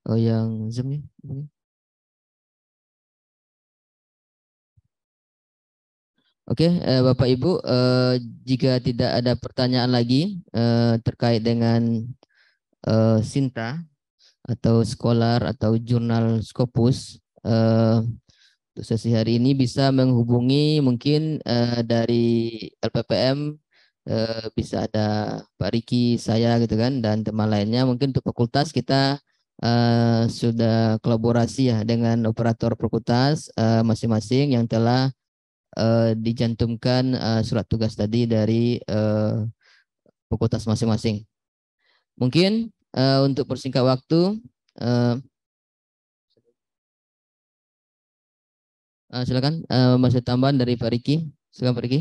Oh yang Zoom ya? nih. Oke, okay, eh, Bapak Ibu, eh, jika tidak ada pertanyaan lagi eh, terkait dengan Sinta atau Scholar atau jurnal Scopus untuk sesi hari ini bisa menghubungi mungkin dari LPPM bisa ada Pak Riki, saya gitu kan dan teman lainnya mungkin untuk fakultas kita sudah kolaborasi ya dengan operator fakultas masing -masing yang telah uh, dicantumkan uh, surat tugas tadi dari uh, eh, fakultas masing-masing. Mungkin uh, untuk persingkat waktu, uh, uh, silakan uh, masih tambahan dari Pak Riki. Silakan Pak Riki.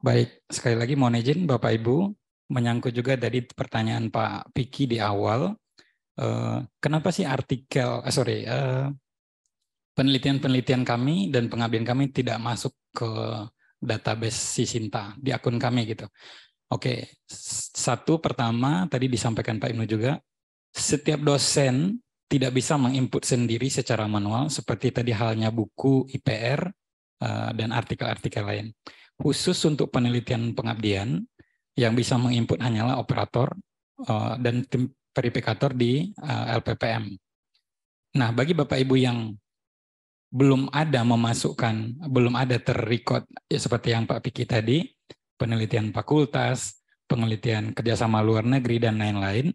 Baik, sekali lagi mohon izin Bapak Ibu menyangkut juga dari pertanyaan Pak Piki di awal. Uh, kenapa sih artikel, uh, sorry, uh, penelitian-penelitian kami dan pengabdian kami tidak masuk ke database si Sinta di akun kami gitu. Oke, satu pertama tadi disampaikan Pak Ibnu juga, setiap dosen tidak bisa menginput sendiri secara manual seperti tadi halnya buku IPR eh, dan artikel-artikel lain. Khusus untuk penelitian pengabdian yang bisa menginput hanyalah operator eh, dan verifikator di eh, LPPM. Nah, bagi Bapak Ibu yang belum ada memasukkan, belum ada terrecord ya seperti yang Pak Piki tadi, penelitian fakultas, penelitian kerjasama luar negeri dan lain-lain.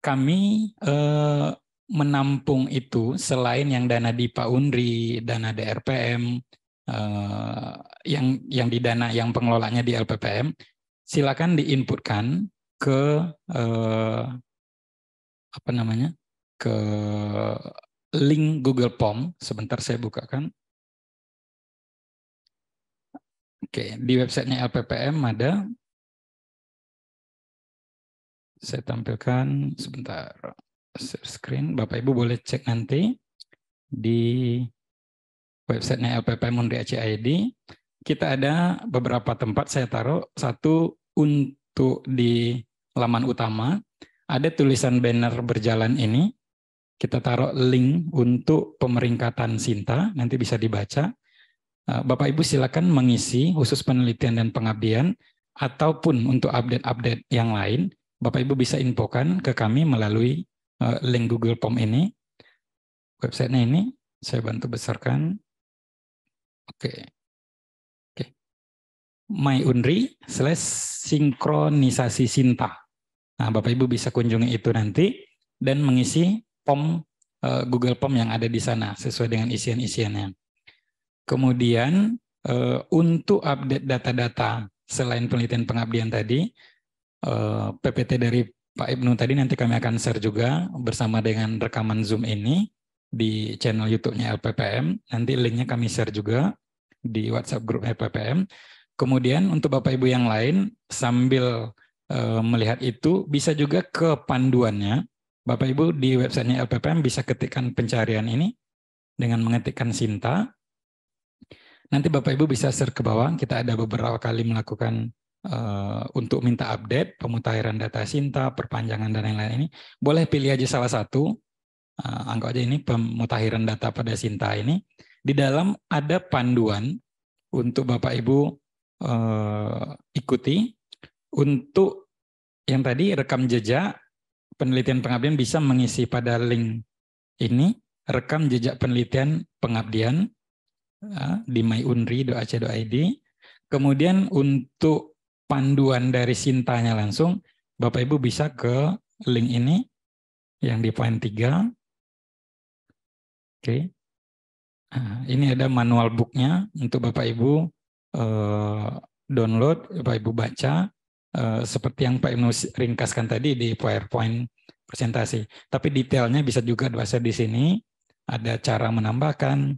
Kami eh, menampung itu selain yang dana Dipa Undri, dana DRPM, eh, yang yang didana yang pengelolanya di LPPM, silakan diinputkan ke eh, apa namanya ke link Google Form. Sebentar saya bukakan. Oke, di websitenya LPPM ada. Saya tampilkan sebentar. Share screen. Bapak Ibu boleh cek nanti di websitenya LPPM Undri ACID. Kita ada beberapa tempat saya taruh. Satu untuk di laman utama. Ada tulisan banner berjalan ini kita taruh link untuk pemeringkatan Sinta, nanti bisa dibaca. Eh, Bapak Ibu silakan mengisi khusus penelitian dan pengabdian ataupun untuk update-update yang lain, Bapak Ibu bisa infokan ke kami melalui eh, link Google Form ini. Websitenya ini saya bantu besarkan. Oke. Oke. Myundri slash sinkronisasi Sinta. Nah, Bapak Ibu bisa kunjungi itu nanti dan mengisi form uh, eh, Google Form yang ada di sana sesuai dengan isian-isiannya. Kemudian uh, untuk update data-data selain penelitian pengabdian tadi, uh, eh, PPT dari Pak Ibnu tadi nanti kami akan share juga bersama dengan rekaman Zoom ini di channel YouTube-nya LPPM. Nanti linknya kami share juga di WhatsApp grup LPPM. Kemudian untuk Bapak Ibu yang lain sambil melihat itu bisa juga ke panduannya Bapak Ibu di websitenya LPPM bisa ketikkan pencarian ini dengan mengetikkan Sinta. Nanti Bapak Ibu bisa share ke bawah. Kita ada beberapa kali melakukan uh, untuk minta update pemutahiran data Sinta, perpanjangan dan lain-lain ini. Boleh pilih aja salah satu. Uh, anggap aja ini pemutahiran data pada Sinta ini. Di dalam ada panduan untuk Bapak Ibu uh, ikuti untuk yang tadi rekam jejak penelitian pengabdian bisa mengisi pada link ini rekam jejak penelitian pengabdian ya, di myunri.ac.id. Kemudian untuk panduan dari Sintanya langsung, Bapak Ibu bisa ke link ini yang di poin 3. Oke. Ah, ini ada manual booknya untuk Bapak Ibu eh, download, Bapak Ibu baca. Eh, seperti yang Pak Ibnu ringkaskan tadi di PowerPoint presentasi. Tapi detailnya bisa juga dibaca di sini. Ada cara menambahkan,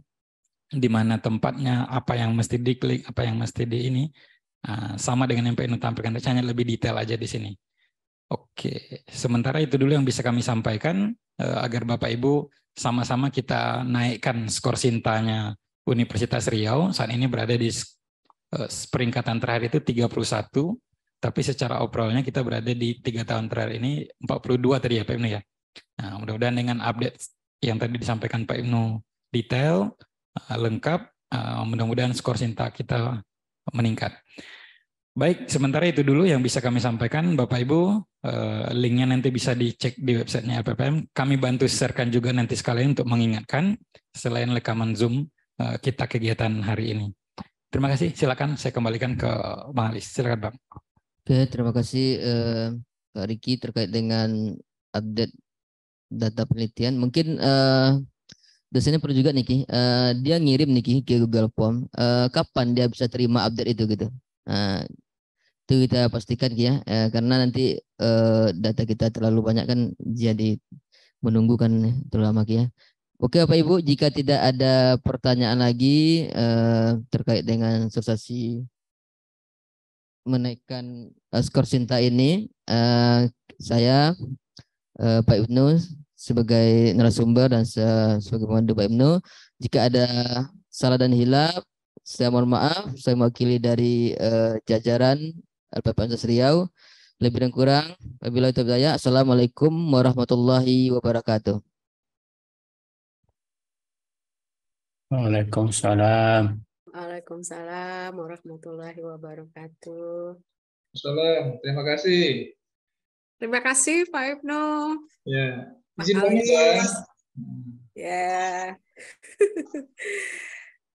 di mana tempatnya, apa yang mesti diklik, apa yang mesti di ini. Eh, sama dengan yang Pak Ibnu tampilkan, hanya lebih detail aja di sini. Oke, sementara itu dulu yang bisa kami sampaikan eh, agar Bapak Ibu sama-sama kita naikkan skor sintanya Universitas Riau. Saat ini berada di peringkatan terakhir itu 31 tapi secara overallnya kita berada di tiga tahun terakhir ini 42 tadi ya Pak Ibnu ya. Nah, mudah-mudahan dengan update yang tadi disampaikan Pak Ibnu detail, eh, lengkap, eh, mudah-mudahan skor Sinta kita meningkat. Baik, sementara itu dulu yang bisa kami sampaikan, Bapak Ibu. Eh, linknya nanti bisa dicek di websitenya LPPM. Kami bantu sharekan juga nanti sekalian untuk mengingatkan selain rekaman Zoom kita kegiatan hari ini. Terima kasih. Silakan saya kembalikan ke Bang Alis. Silakan Bang. Oke, terima kasih eh, Kak Riki terkait dengan update data penelitian. Mungkin eh, dosennya perlu juga Niki, eh, dia ngirim Niki ke Google Form. Eh, kapan dia bisa terima update itu gitu? Nah, itu kita pastikan ya, eh, karena nanti eh, data kita terlalu banyak kan jadi menunggu kan terlalu lama ya. Oke Bapak Ibu, jika tidak ada pertanyaan lagi eh, terkait dengan sensasi menaikkan uh, skor cinta ini uh, saya uh, Pak Ibnu sebagai narasumber dan se sebagai pemandu Pak Ibnu jika ada salah dan hilaf saya mohon maaf saya mewakili dari uh, jajaran LPPMS Riau lebih dan kurang apabila itu saya assalamualaikum warahmatullahi wabarakatuh Waalaikumsalam Waalaikumsalam warahmatullahi wabarakatuh. Assalamualaikum. terima kasih. Terima kasih Pak Ibnu. Ya, izin Ya.